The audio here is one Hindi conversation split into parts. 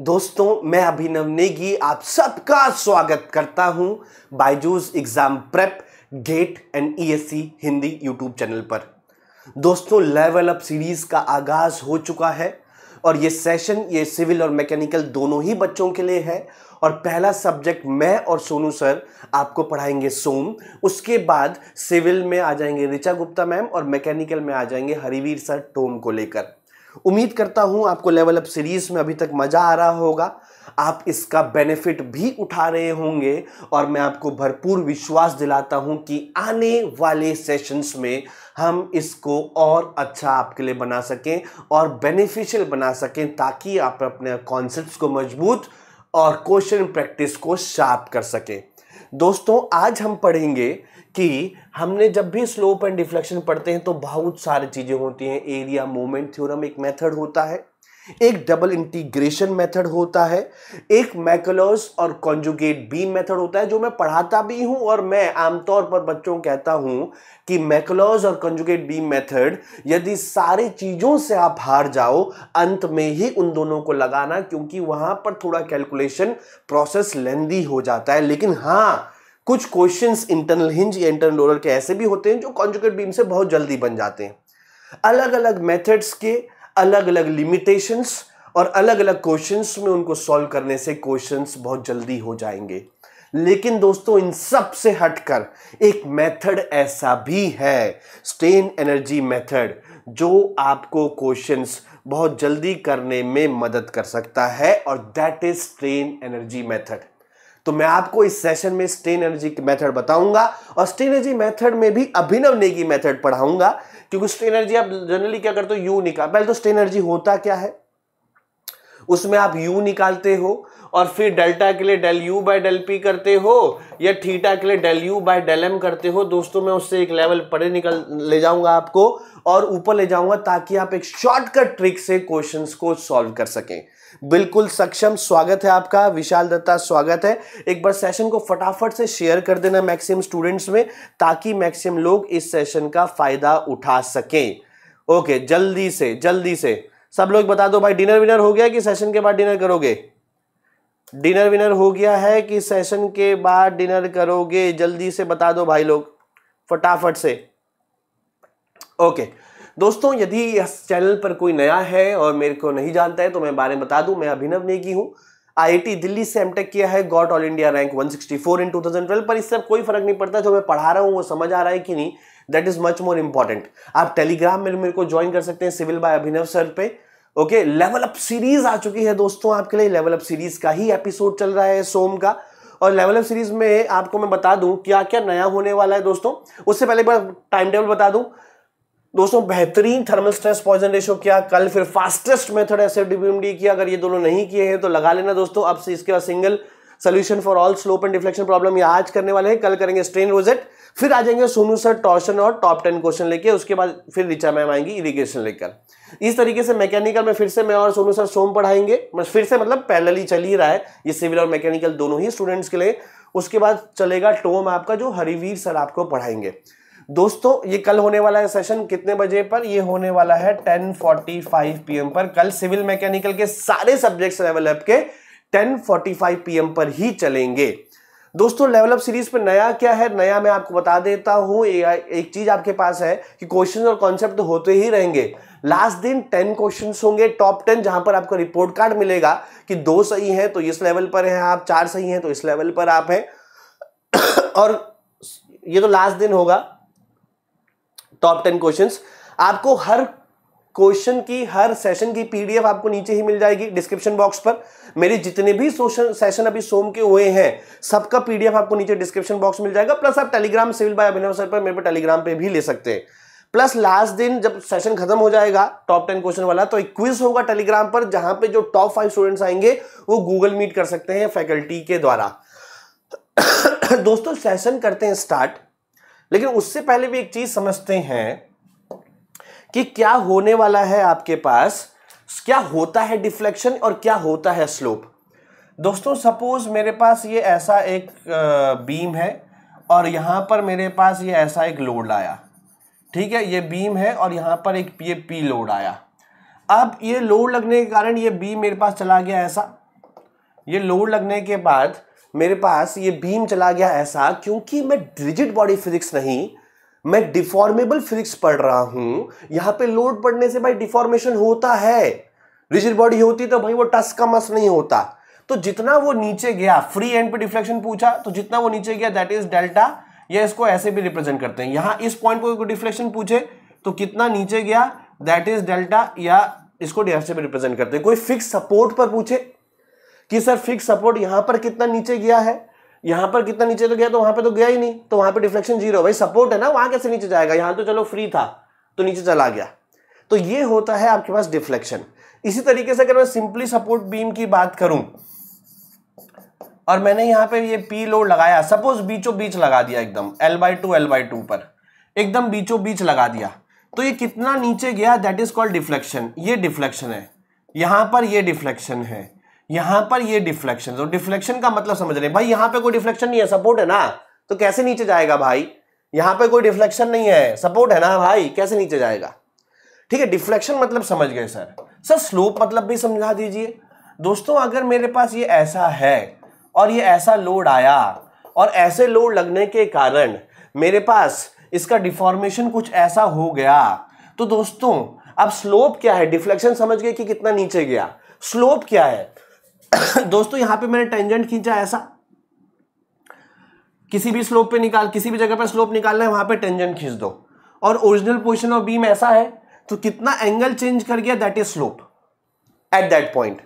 दोस्तों मैं अभिनव नेगी आप सबका स्वागत करता हूं Byju's exam prep GATE and ESE e Hindi YouTube channel पर दोस्तों लेवल अप सीरीज का आगाज हो चुका है और ये सेशन ये सिविल और मैकेनिकल दोनों ही बच्चों के लिए है और पहला सब्जेक्ट मैं और सोनू सर आपको पढ़ाएंगे सोम उसके बाद सिविल में आ जाएंगे ऋचा गुप्ता मैम और मैकेनिकल में आ जाएंगे हरिवीर सर टोम को लेकर उम्मीद करता हूं आपको लेवल अप सीरीज में अभी तक मजा आ रहा होगा आप इसका बेनिफिट भी उठा रहे होंगे और मैं आपको भरपूर विश्वास दिलाता हूं कि आने वाले सेशंस में हम इसको और अच्छा आपके लिए बना सकें और बेनिफिशियल बना सकें ताकि आप अपने कॉन्सेप्ट्स को मजबूत और क्वेश्चन प्रैक्टिस को शार्प कर सकें दोस्तों आज हम पढ़ेंगे कि हमने जब भी स्लोप एंड डिफ्लेक्शन पढ़ते हैं तो बहुत सारी चीज़ें होती हैं एरिया मोमेंट थ्योरम एक मेथड होता है एक डबल इंटीग्रेशन मेथड होता है एक मैकलोस और कॉन्जुगेट बीम मेथड होता है जो मैं पढ़ाता भी हूं और मैं आमतौर पर बच्चों को कहता हूं कि मैकलोस और कॉन्जुगेट बीम मेथड यदि सारी चीज़ों से आप हार जाओ अंत में ही उन दोनों को लगाना क्योंकि वहां पर थोड़ा कैलकुलेशन प्रोसेस लेंदी हो जाता है लेकिन हाँ कुछ क्वेश्चंस इंटरनल हिंज या इंटरनल रोलर के ऐसे भी होते हैं जो कॉन्जुकेट बीम से बहुत जल्दी बन जाते हैं अलग अलग मेथड्स के अलग अलग लिमिटेशंस और अलग अलग क्वेश्चंस में उनको सॉल्व करने से क्वेश्चंस बहुत जल्दी हो जाएंगे लेकिन दोस्तों इन सब से हटकर एक मेथड ऐसा भी है स्टेन एनर्जी मेथड जो आपको क्वेश्चंस बहुत जल्दी करने में मदद कर सकता है और that is strain energy method तो मैं आपको इस सेशन में स्ट्रेन एनर्जी मेथड बताऊंगा और स्ट्रेन एनर्जी मेथड में भी अभिनव नेगी मेथड पढ़ाऊंगा क्योंकि स्ट्रेन एनर्जी आप जनरली क्या करते हो यू निकाल पहले तो स्ट्रेन एनर्जी होता क्या है उसमें आप यू निकालते हो और फिर डेल्टा के लिए del U by del P करते हो या थीटा के लिए del U by del M करते हो दोस्तों मैं उससे एक लेवल पढ़े निकल ले जाऊंगा आपको और ऊपर ले जाऊंगा ताकि आप एक शॉर्टकट ट्रिक से क्वेश्चंस को सॉल्व कर सकें बिल्कुल सक्षम स्वागत है आपका विशाल दत्ता स्वागत है एक बार सेशन को फटाफट से शेयर कर देना मैक्सिमम स्टूडेंट्स में ताकि मैक्सिमम लोग इस सेशन का फायदा उठा सकें ओके जल्दी से जल्दी से सब लोग बता दो भाई डिनर विनर हो गया कि सेशन के बाद डिनर करोगे डिनर विनर हो गया है कि सेशन के बाद डिनर करोगे जल्दी से बता दो भाई लोग फटाफट से ओके दोस्तों यदि इस चैनल पर कोई नया है और मेरे को नहीं जानता है तो मैं बारे में बता दूं मैं अभिनव नेगी हूं आईआईटी दिल्ली से एमटेक किया है got all India rank 164 in 2012 पर इससे कोई फर्क नहीं पड़ता जो मैं पढ़ा रहा हूँ वो समझ आ रहा है कि नहीं that is much more important आप टेलीग्राम में मेरे को ज्वाइन कर सकते हैं सिविल बाय अभिनव सर पे ओके लेवल अप सीरीज आ चुकी है दोस्तों आपके लिए लेवल अप सीरीज का ही एपिसोड चल रहा है सोम का और लेवल अप सीरीज में आपको मैं बता दूं क्या क्या नया होने वाला है दोस्तों उससे पहले टाइम टेबल बता दूं दोस्तों बेहतरीन थर्मल स्ट्रेस पॉइजन रेशो क्या कल फिर फास्टेस्ट मेथड एसिड डीबीएमडी किया अगर ये दोनों नहीं किए हैं तो लगा लेना दोस्तों अब से इसके बाद single solution for all slope and deflection problem ये आज करने वाले हैं कल करेंगे स्ट्रेन रोजेट फिर आ जाएंगे सोनू सर टॉर्शन और टॉप टेन क्वेश्चन लेके उसके बाद फिर रिचा मैम आएंगी इरीगेशन लेकर इस तरीके से मैकेनिकल में फिर से मैं और सोनू सर सोम पढ़ाएंगे फिर से मतलब पैनल ही चल ही रहा है ये सिविल और मैकेनिकल दोनों ही स्टूडेंट्स के लिए उसके बाद चलेगा टोम आपका जो हरिवीर सर आपको पढ़ाएंगे दोस्तों ये कल होने वाला है सेशन कितने बजे पर ये होने वाला है 10:45 पीएम पर कल सिविल मैकेनिकल के सारे सब्जेक्ट्स लेवल अप के 10:45 पीएम पर ही चलेंगे दोस्तों लेवल अप सीरीज में नया क्या है नया मैं आपको बता देता हूं एक चीज आपके पास है कि क्वेश्चन और कॉन्सेप्ट तो होते ही रहेंगे लास्ट दिन टेन क्वेश्चन होंगे टॉप टेन जहां पर आपको रिपोर्ट कार्ड मिलेगा कि दो सही है तो इस लेवल पर है आप चार सही हैं तो इस लेवल पर आप हैं और ये तो लास्ट दिन होगा टॉप टेन क्वेश्चन आपको हर क्वेश्चन की हर सेशन की पीडीएफ आपको नीचे ही मिल जाएगी डिस्क्रिप्शन बॉक्स पर मेरे जितने भी सोशल सेशन अभी सोम के हुए हैं सबका पीडीएफ आपको नीचे डिस्क्रिप्शन बॉक्स मिल जाएगा प्लस आप Telegram civil by Abhinav sir पर मेरे पर टेलीग्राम पे भी ले सकते हैं प्लस लास्ट दिन जब सेशन खत्म हो जाएगा टॉप टेन क्वेश्चन वाला तो एक क्विज होगा टेलीग्राम पर जहां पे जो टॉप फाइव स्टूडेंट्स आएंगे वो गूगल मीट कर सकते हैं फैकल्टी के द्वारा दोस्तों सेशन करते हैं स्टार्ट लेकिन उससे पहले भी एक चीज समझते हैं कि क्या होने वाला है आपके पास क्या होता है डिफ्लेक्शन और क्या होता है स्लोप दोस्तों सपोज मेरे पास ये ऐसा एक बीम है और यहाँ पर मेरे पास ये ऐसा एक लोड आया ठीक है ये बीम है और यहाँ पर एक ये पी लोड आया अब ये लोड लगने के कारण ये बीम मेरे पास चला गया ऐसा ये लोड लगने के बाद मेरे पास ये भीम चला गया ऐसा क्योंकि मैं रिजिड बॉडी फिजिक्स नहीं मैं डिफॉर्मेबल फिजिक्स पढ़ रहा हूं यहां पे लोड पड़ने से भाई डिफॉर्मेशन होता है रिजिड बॉडी होती तो भाई वो टस का मस नहीं होता तो जितना वो नीचे गया फ्री एंड पे डिफ्लेक्शन पूछा तो जितना वो नीचे गया दैट इज डेल्टा या इसको ऐसे भी रिप्रेजेंट करते हैं यहां इस पॉइंट पर डिफ्लेक्शन पूछे तो कितना नीचे गया दैट इज डेल्टा या इसको डी से भी रिप्रेजेंट करते हैं कोई फिक्स सपोर्ट पर पूछे कि सर फिक्स सपोर्ट यहां पर कितना नीचे गया है यहां पर कितना नीचे तो गया तो वहां पर तो गया ही नहीं तो वहां पर डिफ्लेक्शन जीरो भाई सपोर्ट है ना वहां कैसे नीचे जाएगा यहां तो चलो फ्री था तो नीचे चला गया तो ये होता है आपके पास डिफ्लेक्शन इसी तरीके से अगर मैं सिंपली सपोर्ट बीम की बात करूं और मैंने यहां पे ये पी लोड लगाया सपोज बीचों बीच लगा दिया एकदम L by two L by two पर एकदम बीचों बीच लगा दिया तो ये कितना नीचे गया दैट इज कॉल्ड डिफ्लेक्शन ये डिफ्लेक्शन है यहां पर ये डिफ्लेक्शन है यहां पर ये डिफ्लेक्शन और तो डिफ्लेक्शन का मतलब समझ रहे हैं भाई यहां पे कोई डिफ्लेक्शन नहीं है सपोर्ट है ना तो कैसे नीचे जाएगा भाई यहां पे कोई डिफ्लेक्शन नहीं है सपोर्ट है ना भाई कैसे नीचे जाएगा ठीक है डिफ्लेक्शन मतलब समझ गए सर सर स्लोप मतलब भी समझा दीजिए दोस्तों अगर मेरे पास ये ऐसा है और ये ऐसा लोड आया और ऐसे लोड लगने के कारण मेरे पास इसका डिफॉर्मेशन कुछ ऐसा हो गया तो दोस्तों अब स्लोप क्या है डिफ्लेक्शन समझ गए कि कितना नीचे गया स्लोप क्या है दोस्तों यहां पे मैंने टेंजेंट खींचा ऐसा किसी भी स्लोप पे निकाल किसी भी जगह पे स्लोप निकालना है वहां पे टेंजेंट खींच दो और ओरिजिनल पोजिशन ऑफ बीम ऐसा है तो कितना एंगल चेंज कर गया that is slope at that point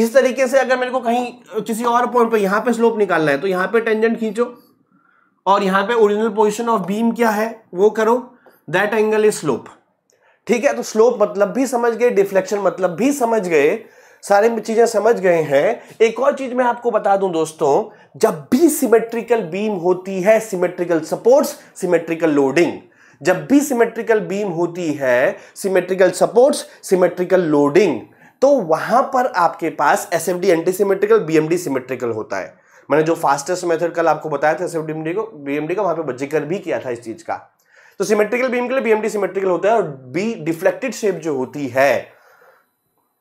इस तरीके से अगर मेरे को कहीं किसी और पॉइंट पे यहां पे स्लोप निकालना है तो यहां पे टेंजेंट खींचो और यहां पे ओरिजिनल पोजिशन ऑफ बीम क्या है वो करो दैट एंगल इज स्लोप ठीक है तो स्लोप मतलब भी समझ गए डिफ्लेक्शन मतलब भी समझ गए सारे चीजें समझ गए हैं एक और चीज मैं आपको बता दूं दोस्तों जब भी सिमेट्रिकल बीम होती है सिमेट्रिकल सपोर्ट्स सिमेट्रिकल लोडिंग जब भी सिमेट्रिकल बीम होती है सिमेट्रिकल सपोर्ट्स सिमेट्रिकल लोडिंग तो वहां पर आपके पास S F D anti symmetrical BMD symmetrical होता है मैंने जो फास्टेस्ट मेथड कल आपको बताया था एस एम डी को बीएमडी का वहां पर जिक्र भी किया था इस चीज का तो सिमेट्रिकल बीम के लिए बीएमडी सिमेट्रिकल होता है और बी डिफ्लेक्टेड शेप जो होती है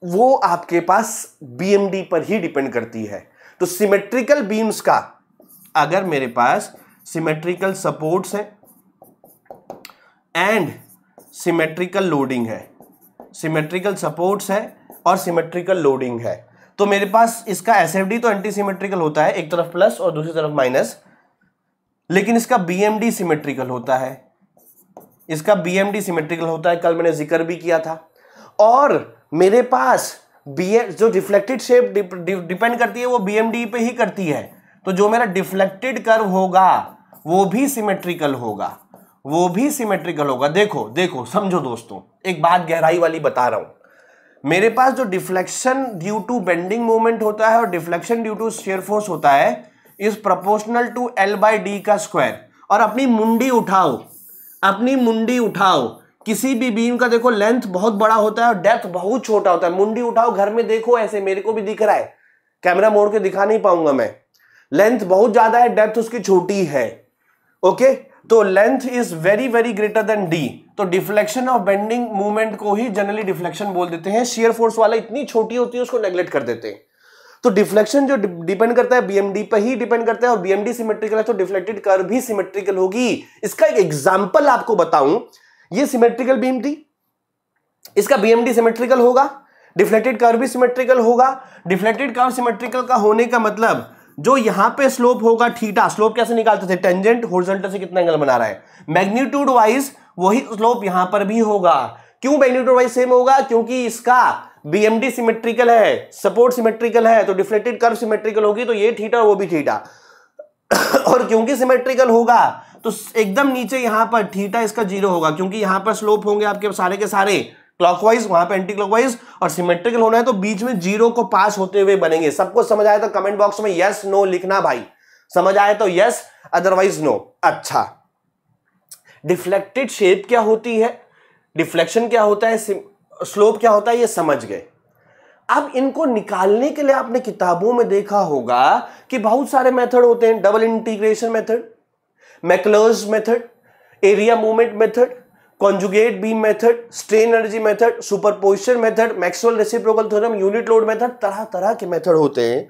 वो आपके पास बीएमडी पर ही डिपेंड करती है तो सिमेट्रिकल बीम्स का अगर मेरे पास सिमेट्रिकल सपोर्ट्स है एंड सिमेट्रिकल लोडिंग है सिमेट्रिकल सपोर्ट्स है और सिमेट्रिकल लोडिंग है तो मेरे पास इसका एसएफडी तो एंटी सिमेट्रिकल होता है एक तरफ प्लस और दूसरी तरफ माइनस लेकिन इसका बीएमडी सिमेट्रिकल होता है इसका बीएमडी सिमेट्रिकल होता है कल मैंने जिक्र भी किया था और मेरे पास बी जो रिफ्लेक्टेड शेप डिपेंड करती है वो बी पे ही करती है तो जो मेरा डिफ्लेक्टेड कर्व होगा वो भी सिमेट्रिकल होगा वो भी सिमेट्रिकल होगा देखो देखो समझो दोस्तों एक बात गहराई वाली बता रहा हूं मेरे पास जो deflection due to bending moment होता है और deflection due to shear force होता है is proportional to L by D का स्क्वायर और अपनी मुंडी उठाओ अपनी मुंडी उठाओ किसी भी बीम का देखो लेंथ बहुत बड़ा होता है और डेप्थ बहुत छोटा होता है मुंडी उठाओ घर में देखो ऐसे मेरे को भी दिख रहा है कैमरा मोड़ के दिखा नहीं पाऊंगा मैं लेंथ बहुत ज्यादा है डेप्थ उसकी छोटी है ओके तो length is very very greater than D तो डिफ्लेक्शन ऑफ बेंडिंग मूवमेंट को ही जनरली डिफ्लेक्शन बोल देते हैं शेयर फोर्स वाला इतनी छोटी होती है उसको नेग्लेक्ट कर देते हैं तो डिफ्लेक्शन जो डिपेंड करता है बीएमडी पर ही डिपेंड करता है और बीएमडी सिमेट्रिकल है तो डिफ्लेक्टेड कर भी सिमेट्रिकल होगी इसका एक एग्जाम्पल आपको बताऊं ये सिमेट्रिकल बीम थी इसका बीएमडी सिमेट्रिकल होगा डिफ्लेक्टेड कर्व भी सिमेट्रिकल होगा डिफ्लेक्टेड कर्व सिमेट्रिकल का होने का मतलब जो यहां पे स्लोप होगा थीटा स्लोप कैसे निकालते थे टेंजेंट होरिजॉन्टल से कितना एंगल बना रहा है मैग्नीट्यूड वाइज वही स्लोप यहां पर भी होगा क्यों मैग्नीट्यूड वाइज सेम होगा क्योंकि इसका बीएमडी सिमेट्रिकल है सपोर्ट सिमेट्रिकल है तो डिफ्लेक्टेड कर्व सिमेट्रिकल होगी तो ये थीटा वो भी थीटा और क्योंकि सिमेट्रिकल होगा तो एकदम नीचे यहां पर थीटा इसका जीरो होगा क्योंकि यहां पर स्लोप होंगे आपके सारे के सारे क्लॉकवाइज वहां पे एंटी क्लॉकवाइज और सिमेट्रिकल होना है तो बीच में जीरो को पास होते हुए बनेंगे सबको समझ आए तो कमेंट बॉक्स में यस नो लिखना भाई समझ आए तो यस अदरवाइज नो अच्छा डिफ्लेक्टेड शेप क्या होती है डिफ्लेक्शन क्या होता है स्लोप क्या होता है ये समझ गए अब इनको निकालने के लिए आपने किताबों में देखा होगा कि बहुत सारे मेथड होते हैं double integration method Macaulay's method area movement method conjugate beam method strain energy method superposition method Maxwell's reciprocal theorem unit load method तरह तरह के मेथड होते हैं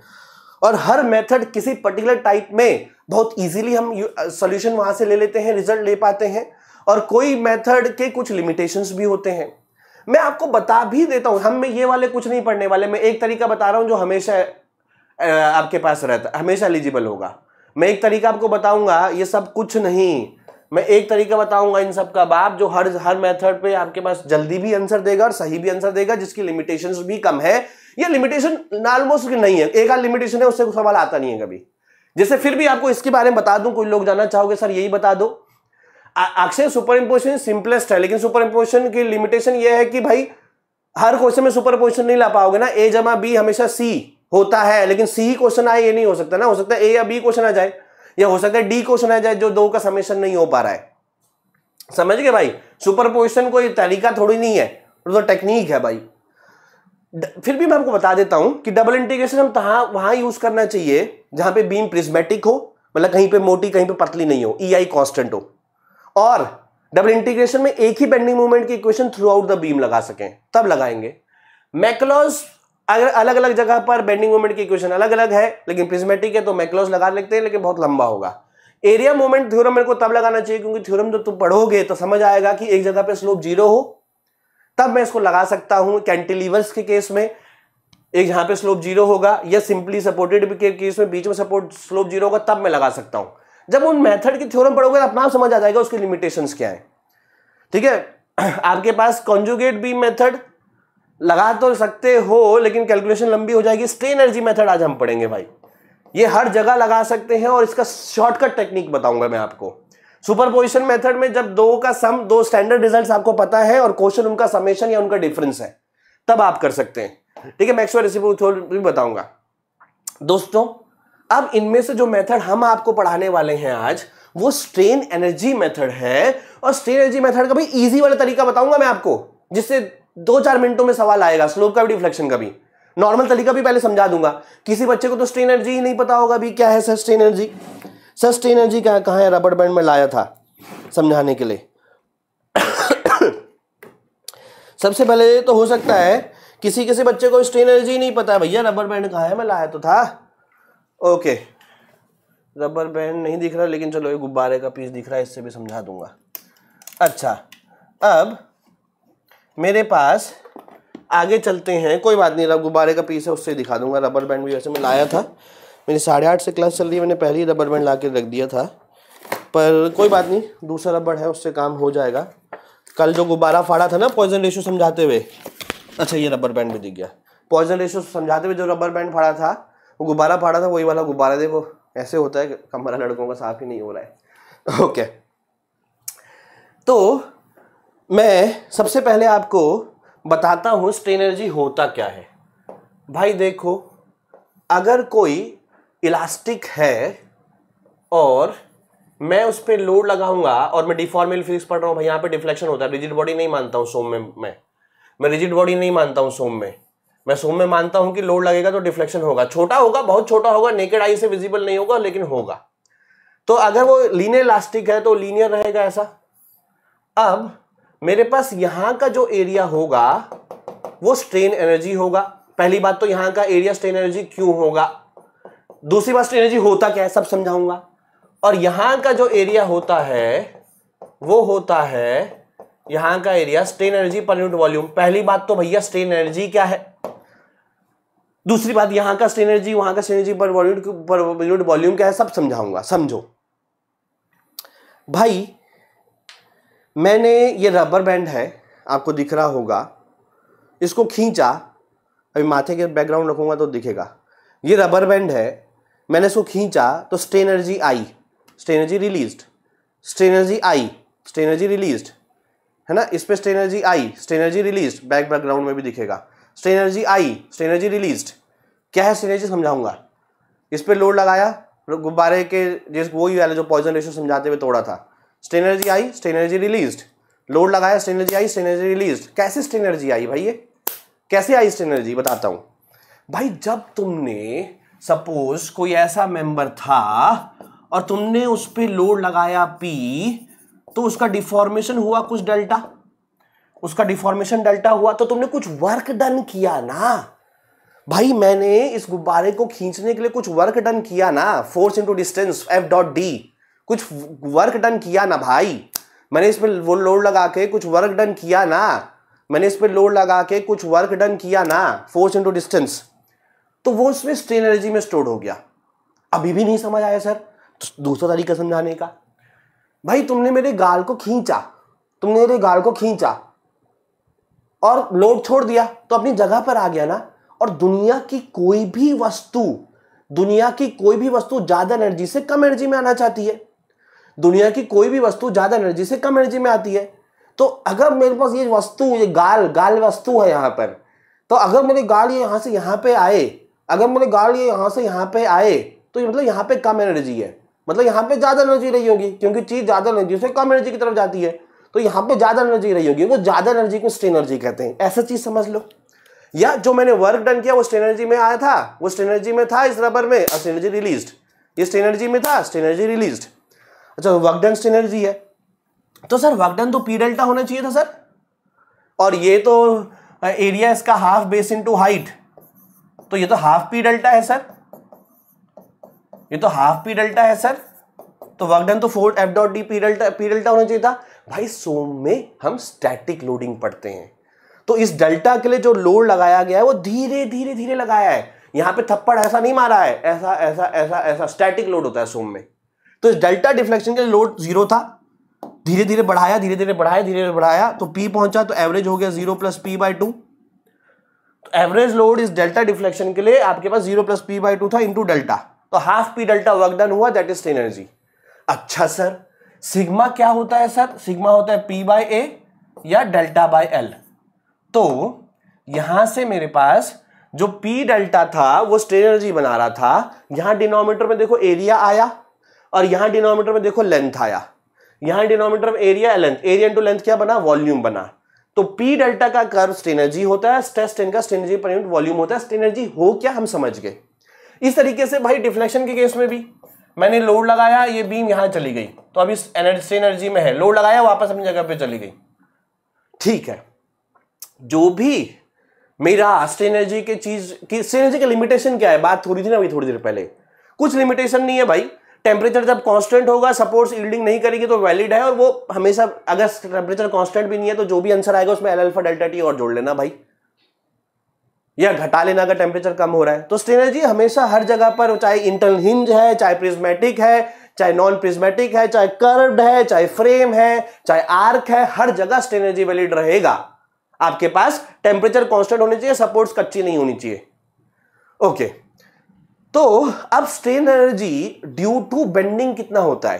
और हर मेथड किसी पर्टिकुलर टाइप में बहुत इजीली हम सोल्यूशन वहां से ले लेते हैं रिजल्ट ले पाते हैं और कोई मेथड के कुछ लिमिटेशंस भी होते हैं मैं आपको बता भी देता हूं हम में ये वाले कुछ नहीं पढ़ने वाले मैं एक तरीका बता रहा हूं जो हमेशा आपके पास रहता हमेशा एलिजिबल होगा मैं एक तरीका आपको बताऊंगा ये सब कुछ नहीं मैं एक तरीका बताऊंगा इन सब का बाप जो हर हर मेथड पे आपके पास जल्दी भी आंसर देगा और सही भी आंसर देगा जिसकी लिमिटेशन भी कम है ये लिमिटेशन ऑलमोस्ट नहीं है एक आध लिमिटेशन है उससे सवाल आता नहीं है कभी जैसे फिर भी आपको इसके बारे में बता दूं कोई लोग जानना चाहोगे सर यही बता दो अक्षय सुपर इम्पोजिशन सिंपलेस्ट है लेकिन सुपर इम्पोजिशन की लिमिटेशन ये है कि भाई हर क्वेश्चन में सुपर पोजिशन नहीं ला पाओगे ना ए जमा बी हमेशा सी होता है लेकिन सी ही क्वेश्चन आए ये नहीं हो सकता ना हो सकता है ए या बी क्वेश्चन आ जाए या हो सकता है डी क्वेश्चन आ जाए जो दो का समेशन नहीं हो पा रहा है समझ गए भाई सुपर पोजिशन कोई तरीका थोड़ी नहीं है तो टेक्निक है भाई फिर भी मैं आपको बता देता हूं कि डबल इंटीग्रेशन हम कहा वहां यूज करना चाहिए जहां पे बीम प्रिज्मेटिक हो मतलब कहीं पे मोटी कहीं पे पतली नहीं हो ई आई कॉन्स्टेंट हो और डबल इंटीग्रेशन में एक ही बेंडिंग मूवमेंट की equation throughout the beam लगा सकें तब लगाएंगे मैकलॉज अगर अलग अलग जगह पर बेंडिंग मोमेंट की इक्वेशन अलग अलग है लेकिन प्रिजमेटिक है तो मैक्लोज लगा लेते हैं लेकिन बहुत लंबा होगा एरिया मोमेंट थ्योरम मेरे को तब लगाना चाहिए क्योंकि थ्योरम जब तुम पढ़ोगे तो समझ आएगा कि एक जगह पे स्लोप जीरो हो तब मैं इसको लगा सकता हूं कैंटिलीवर्स के केस में एक यहाँ पे स्लोप जीरो होगा या सिंपली सपोर्टेड के केस में बीच में सपोर्ट स्लोप जीरो होगा तब मैं लगा सकता हूं जब उन मेथड की थ्योरम पढ़ोगे तो अपना समझ आ जाएगा उसके लिमिटेशंस क्या है ठीक है आपके पास कॉन्जुगेट भी मेथड लगा तो सकते हो लेकिन कैलकुलेशन लंबी हो जाएगी स्ट्रे एनर्जी मेथड आज हम पढ़ेंगे भाई ये हर जगह लगा सकते हैं और इसका शॉर्टकट टेक्निक बताऊंगा मैं आपको सुपरपोजिशन मेथड में जब दो का सम दो स्टैंडर्ड रिजल्ट्स आपको पता है और क्वेश्चन उनका समेशन या उनका डिफरेंस है तब आप कर सकते हैं ठीक है मैक्सवेल रेसिपी भी बताऊंगा दोस्तों अब इनमें से जो मेथड हम आपको पढ़ाने वाले हैं आज वो स्ट्रेन एनर्जी मेथड है और स्ट्रेन एनर्जी मेथड का भी इजी वाला तरीका बताऊंगा मैं आपको जिससे दो चार मिनटों में सवाल आएगा स्लोप का भी डिफ्लेक्शन का भी नॉर्मल तरीका भी पहले समझा दूंगा किसी बच्चे को तो स्ट्रेन एनर्जी ही नहीं पता होगा भी क्या है sir strain energy sir strain energy कहाँ कहाँ है रबड़ बैंड में लाया था समझाने के लिए सबसे पहले तो हो सकता है किसी किसी बच्चे को स्ट्रेन एनर्जी नहीं पता है भैया रबर बैंड कहाँ है मैं लाया तो था ओके रबर बैंड नहीं दिख रहा लेकिन चलो ये गुब्बारे का पीस दिख रहा है इससे भी समझा दूंगा अच्छा अब मेरे पास आगे चलते हैं कोई बात नहीं रब गुब्बारे का पीस है उससे दिखा दूंगा रबर बैंड भी वैसे मैं लाया था मेरी साढ़े आठ से क्लास चल रही है मैंने पहले ही रबर बैंड ला रख दिया था पर कोई बात नहीं दूसरा रबड़ है उससे काम हो जाएगा कल जो गुब्बारा फाड़ा था ना पॉइजन रेशो समझाते हुए अच्छा ये रबर बैंड भी दिख गया पॉइजन रेशो समझाते हुए जो रबर बैंड फाड़ा था वो गुब्बारा फाड़ा था वही वाला गुब्बारा देखो ऐसे होता है कमरा लड़कों का साफ ही नहीं हो रहा है ओके तो मैं सबसे पहले आपको बताता हूँ स्ट्रेनर्जी होता क्या है भाई देखो अगर कोई इलास्टिक है और मैं उस पर लोड लगाऊंगा और मैं डिफॉर्मेल फिजिक्स पढ़ रहा हूँ भाई यहाँ पे डिफ्लेक्शन होता है रिजिड बॉडी नहीं मानता हूँ सोम में मैं मैं रिजिड बॉडी नहीं मानता हूँ सोम में मैं सोम में मानता हूँ कि लोड लगेगा तो डिफ्लेक्शन होगा छोटा होगा बहुत छोटा होगा नेकेड आई से विजिबल नहीं होगा लेकिन होगा तो अगर वो लीनियर इलास्टिक है तो लीनियर रहेगा ऐसा अब मेरे पास यहां का जो एरिया होगा वो स्ट्रेन एनर्जी होगा पहली बात तो यहां का एरिया स्ट्रेन एनर्जी क्यों होगा दूसरी बात स्ट्रेन एनर्जी होता क्या है सब समझाऊंगा और यहां का जो एरिया होता है वो होता है यहां का area strain energy per unit volume पहली बात तो भैया स्ट्रेन एनर्जी क्या है दूसरी बात यहां का स्ट्रेन एनर्जी वहां का strain energy per unit volume क्या है सब समझाऊंगा समझो भाई मैंने ये रबर बैंड है आपको दिख रहा होगा इसको खींचा अभी माथे के बैकग्राउंड रखूँगा तो दिखेगा ये रबर बैंड है मैंने इसको खींचा तो स्ट्रेनर्जी आई स्ट्रेनर्जी रिलीज स्ट्रेनर्जी आई स्ट्रेनर्जी रिलीज है ना इस पर स्ट्रेनर्जी आई स्ट्रेनर्जी रिलीज बैक बैकग्राउंड में भी दिखेगा स्ट्रेनर्जी आई स्ट्रेनर्जी रिलीज क्या है स्ट्रेनर्जी समझाऊंगा इस पर लोड लगाया गुब्बारे के जिस वही वाला जो पॉइजन रेशो समझाते हुए तोड़ा था स्ट्रेन एनर्जी आई स्ट्रेन एनर्जी रिलीज्ड लोड लगाया स्ट्रेन एनर्जी आई स्ट्रेन एनर्जी रिलीज्ड कैसे स्ट्रेन एनर्जी आई भाई ये कैसे आई स्ट्रेन एनर्जी बताता हूं भाई जब तुमने सपोज कोई ऐसा मेंबर था और तुमने उस पर लोड लगाया पी तो उसका डिफॉर्मेशन हुआ कुछ डेल्टा उसका डिफॉर्मेशन डेल्टा हुआ तो तुमने कुछ वर्क डन किया ना भाई मैंने इस गुब्बारे को खींचने के लिए कुछ वर्क डन किया ना force into distance F dot D कुछ वर्क डन किया ना भाई मैंने इस पर वो लोड लगा के कुछ वर्क डन किया ना मैंने इस पर लोड लगा के कुछ वर्क डन किया ना फोर्स इंटू डिस्टेंस तो वो उसमें स्ट्रेन एनर्जी में स्टोर हो गया अभी भी नहीं समझ आया सर तो दूसरा तरीका समझाने का भाई तुमने मेरे गाल को खींचा तुमने मेरे गाल को खींचा और लोड छोड़ दिया तो अपनी जगह पर आ गया ना और दुनिया की कोई भी वस्तु दुनिया की कोई भी वस्तु ज़्यादा एनर्जी से कम एनर्जी में आना चाहती है दुनिया की कोई भी वस्तु ज़्यादा एनर्जी से कम एनर्जी में आती है तो अगर मेरे पास ये वस्तु ये गाल गाल वस्तु है यहाँ पर तो अगर मेरे गाल ये यहाँ से यहाँ पे आए अगर मेरे गाल ये यहाँ से यहाँ पे आए तो ये मतलब यहाँ पे कम एनर्जी है मतलब यहाँ पे ज़्यादा एनर्जी रही होगी क्योंकि चीज़ ज़्यादा एनर्जी से कम एनर्जी की तरफ जाती है तो यहाँ पे ज़्यादा एनर्जी रही होगी वो ज़्यादा एनर्जी को स्ट्रे एनर्जी कहते हैं ऐसा चीज़ समझ लो या जो मैंने वर्क डन किया वो स्ट्रेन एनर्जी में आया था वो स्ट्रेन एनर्जी में था इस रबर में और स्ट्रेन एनर्जी ये स्ट्रेन एनर्जी में था स्ट्रेन एनर्जी रिलीज्ड अच्छा वर्कडन तो सिनर्जी है तो सर वर्कडन तो पी डेल्टा होना चाहिए था सर और ये तो एरिया इसका हाफ बेस इनटू हाइट तो ये तो हाफ पी डेल्टा है सर ये तो हाफ पी डेल्टा है सर तो वर्कडन तो force F dot D P delta P delta होना चाहिए था भाई सोम में हम स्टैटिक लोडिंग पढ़ते हैं तो इस डेल्टा के लिए जो लोड लगाया गया है वो धीरे धीरे धीरे लगाया है यहां पे थप्पड़ ऐसा नहीं मारा है ऐसा ऐसा ऐसा ऐसा स्टैटिक लोड होता है सोम में तो इस डेल्टा डिफ्लेक्शन के लिए लोड जीरो था धीरे धीरे बढ़ाया धीरे धीरे बढ़ाया धीरे धीरे बढ़ाया तो पी पहुंचा तो एवरेज हो गया zero plus P by two तो एवरेज लोड इस डेल्टा डिफ्लेक्शन के लिए आपके पास zero plus P by two था इंटू डेल्टा तो half P delta work done हुआ दैट इज एनर्जी अच्छा सर सिग्मा क्या होता है सर सिग्मा होता है पी बाय ए या डेल्टा बाय एल तो यहां से मेरे पास जो पी डेल्टा था वो स्ट्रेन एनर्जी बना रहा था यहां डिनोमीटर में देखो एरिया आया और यहां डिनोमीटर में देखो लेंथ आया यहां डिनोमीटर में area length area into length क्या बना वॉल्यूम बना तो पी डेल्टा का कर्व स्टेनर्जी होता है स्ट्रेस स्ट्रेन का स्टेनर्जी पर यूनिट वॉल्यूम होता है स्टेनर्जी हो क्या हम समझ गए इस तरीके से भाई डिफ्लेक्शन के केस में भी मैंने लोड लगाया ये बीम यहां चली गई तो अभी एनर्जी एनर्जी में है लोड लगाया वापस अपनी जगह पे चली गई ठीक है जो भी मेरा स्टेनर्जी के चीज की स्टेनर्जी के लिमिटेशन क्या है बात थोड़ी थी ना अभी थोड़ी देर पहले कुछ लिमिटेशन नहीं है भाई टेम्परेचर जब कांस्टेंट होगा सपोर्ट्स ईल्डिंग नहीं करेगी तो वैलिड है और वो हमेशा अगर टेम्परेचर कांस्टेंट भी नहीं है तो जो भी आंसर आएगा उसमें एल अल्फा डेल्टा टी और जोड़ लेना भाई या घटा लेना अगर टेम्परेचर कम हो रहा है तो स्ट्रेनर्जी हमेशा हर जगह पर चाहे इंटरनल हिंज है चाहे प्रिज्मेटिक है चाहे नॉन प्रिज्मेटिक है चाहे कर्व्ड है चाहे फ्रेम है चाहे आर्क है हर जगह स्ट्रेनर्जी वैलिड रहेगा आपके पास टेम्परेचर कॉन्स्टेंट होनी चाहिए सपोर्ट्स कच्ची नहीं होनी चाहिए ओके okay. तो अब strain energy due to bending कितना होता है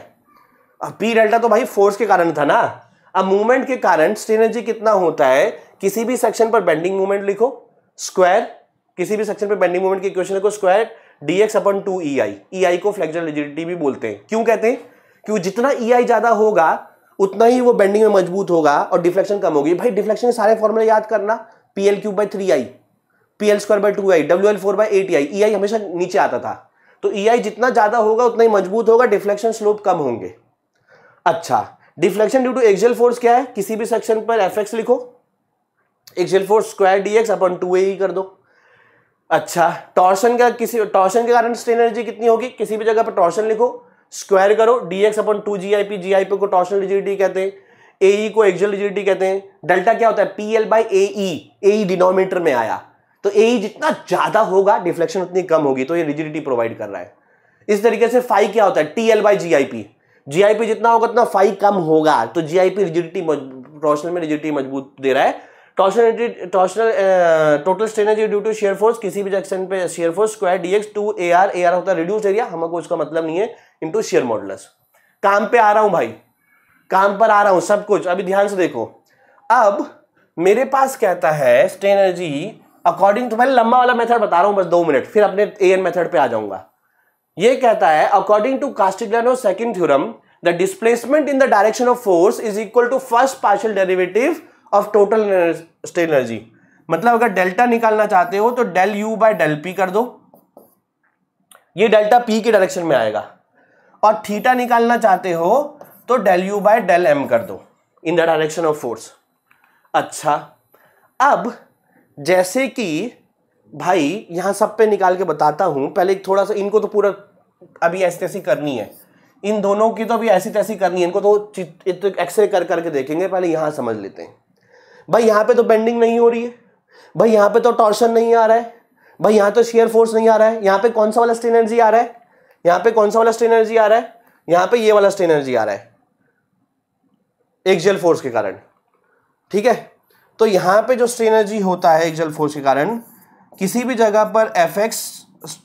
अब पी डेल्टा तो भाई फोर्स के कारण था ना अब मूवमेंट के कारण स्ट्रेन एनर्जी कितना होता है किसी भी सेक्शन पर बेंडिंग मूवमेंट लिखो स्क्वायर किसी भी सेक्शन पर बेंडिंग मूवमेंट की क्वेश्चन लिखो square DX upon two E I E I को फ्लेक्चुअल रिजिडिटी भी बोलते हैं क्यों कहते हैं क्यों जितना ई आई ज़्यादा होगा उतना ही वो बेंडिंग में मजबूत होगा और डिफ्लेक्शन कम होगी भाई डिफ्लेक्शन के सारे फॉर्मूले याद करना PL cube by three I P L square by two I W L four by eight I E I हमेशा नीचे आता था तो ई e आई जितना ज़्यादा होगा उतना ही मजबूत होगा डिफ्लेक्शन स्लोप कम होंगे अच्छा deflection due to axial force क्या है किसी भी सेक्शन पर एफ एक्स लिखो axial force square D X upon two A ही कर दो अच्छा टॉर्शन का किसी टॉर्शन के कारण स्ट्रेन एनर्जी कितनी होगी किसी भी जगह पर टॉर्शन लिखो स्क्वायर करो D X upon two G I P G I P को टॉर्शन रिजिडिटी कहते हैं ए e को एक्सल रिजिडिटी कहते हैं डेल्टा क्या होता है P L by A E में आया तो ए e जितना ज्यादा होगा डिफ्लेक्शन उतनी कम होगी तो ये रिजिडिटी प्रोवाइड कर रहा है इस तरीके से फाइव क्या होता है T L by G I P G I P जितना होगा उतना फाइव कम होगा तो G I P rigidity torsional में रिजिडिटी मजबूत दे रहा है torsional total strain energy due to shear force किसी भी जैक्शन पे shear force square DX two A R A R होता है रिड्यूस एरिया हमको उसका मतलब नहीं है इनटू शेयर मॉडलस काम पे आ रहा हूं भाई काम पर आ रहा हूं सब कुछ अभी ध्यान से देखो अब मेरे पास कहता है स्ट्रेन एनर्जी अकॉर्डिंग टू पहले लंबा वाला मेथड बता रहा हूं बस दो मिनट फिर अपने ए एन मेथड पे आ जाऊंगा ये कहता है according to Castigliano second theorem the displacement in the direction of force is equal to first partial derivative of total strain energy मतलब अगर डेल्टा निकालना चाहते हो तो del U by del P कर दो ये डेल्टा पी के डायरेक्शन में आएगा और थीटा निकालना चाहते हो तो del U by del M कर दो in the direction of force अच्छा अब जैसे कि भाई यहाँ सब पे निकाल के बताता हूँ पहले एक थोड़ा सा इनको तो पूरा अभी ऐसी तैसी करनी है इन दोनों की तो अभी ऐसी तैसी करनी है इनको तो, तो एक्सरे कर करके देखेंगे पहले यहाँ समझ लेते हैं भाई यहाँ पे तो बेंडिंग नहीं हो रही है भाई यहाँ पे तो टॉर्शन नहीं आ रहा है भाई यहाँ तो शेयर फोर्स नहीं आ रहा है यहाँ पे कौन सा वाला स्टेनर्जी आ रहा है यहाँ पे कौन सा वाला स्टेनर्जी एनर्जी आ रहा है यहाँ पे ये वाला स्टेनर्जी एनर्जी आ रहा है एक्जेल फोर्स के कारण ठीक है तो यहाँ पे जो स्ट्रेन एनर्जी होता है एक्जल फोर्स के कारण किसी भी जगह पर एफ एक्स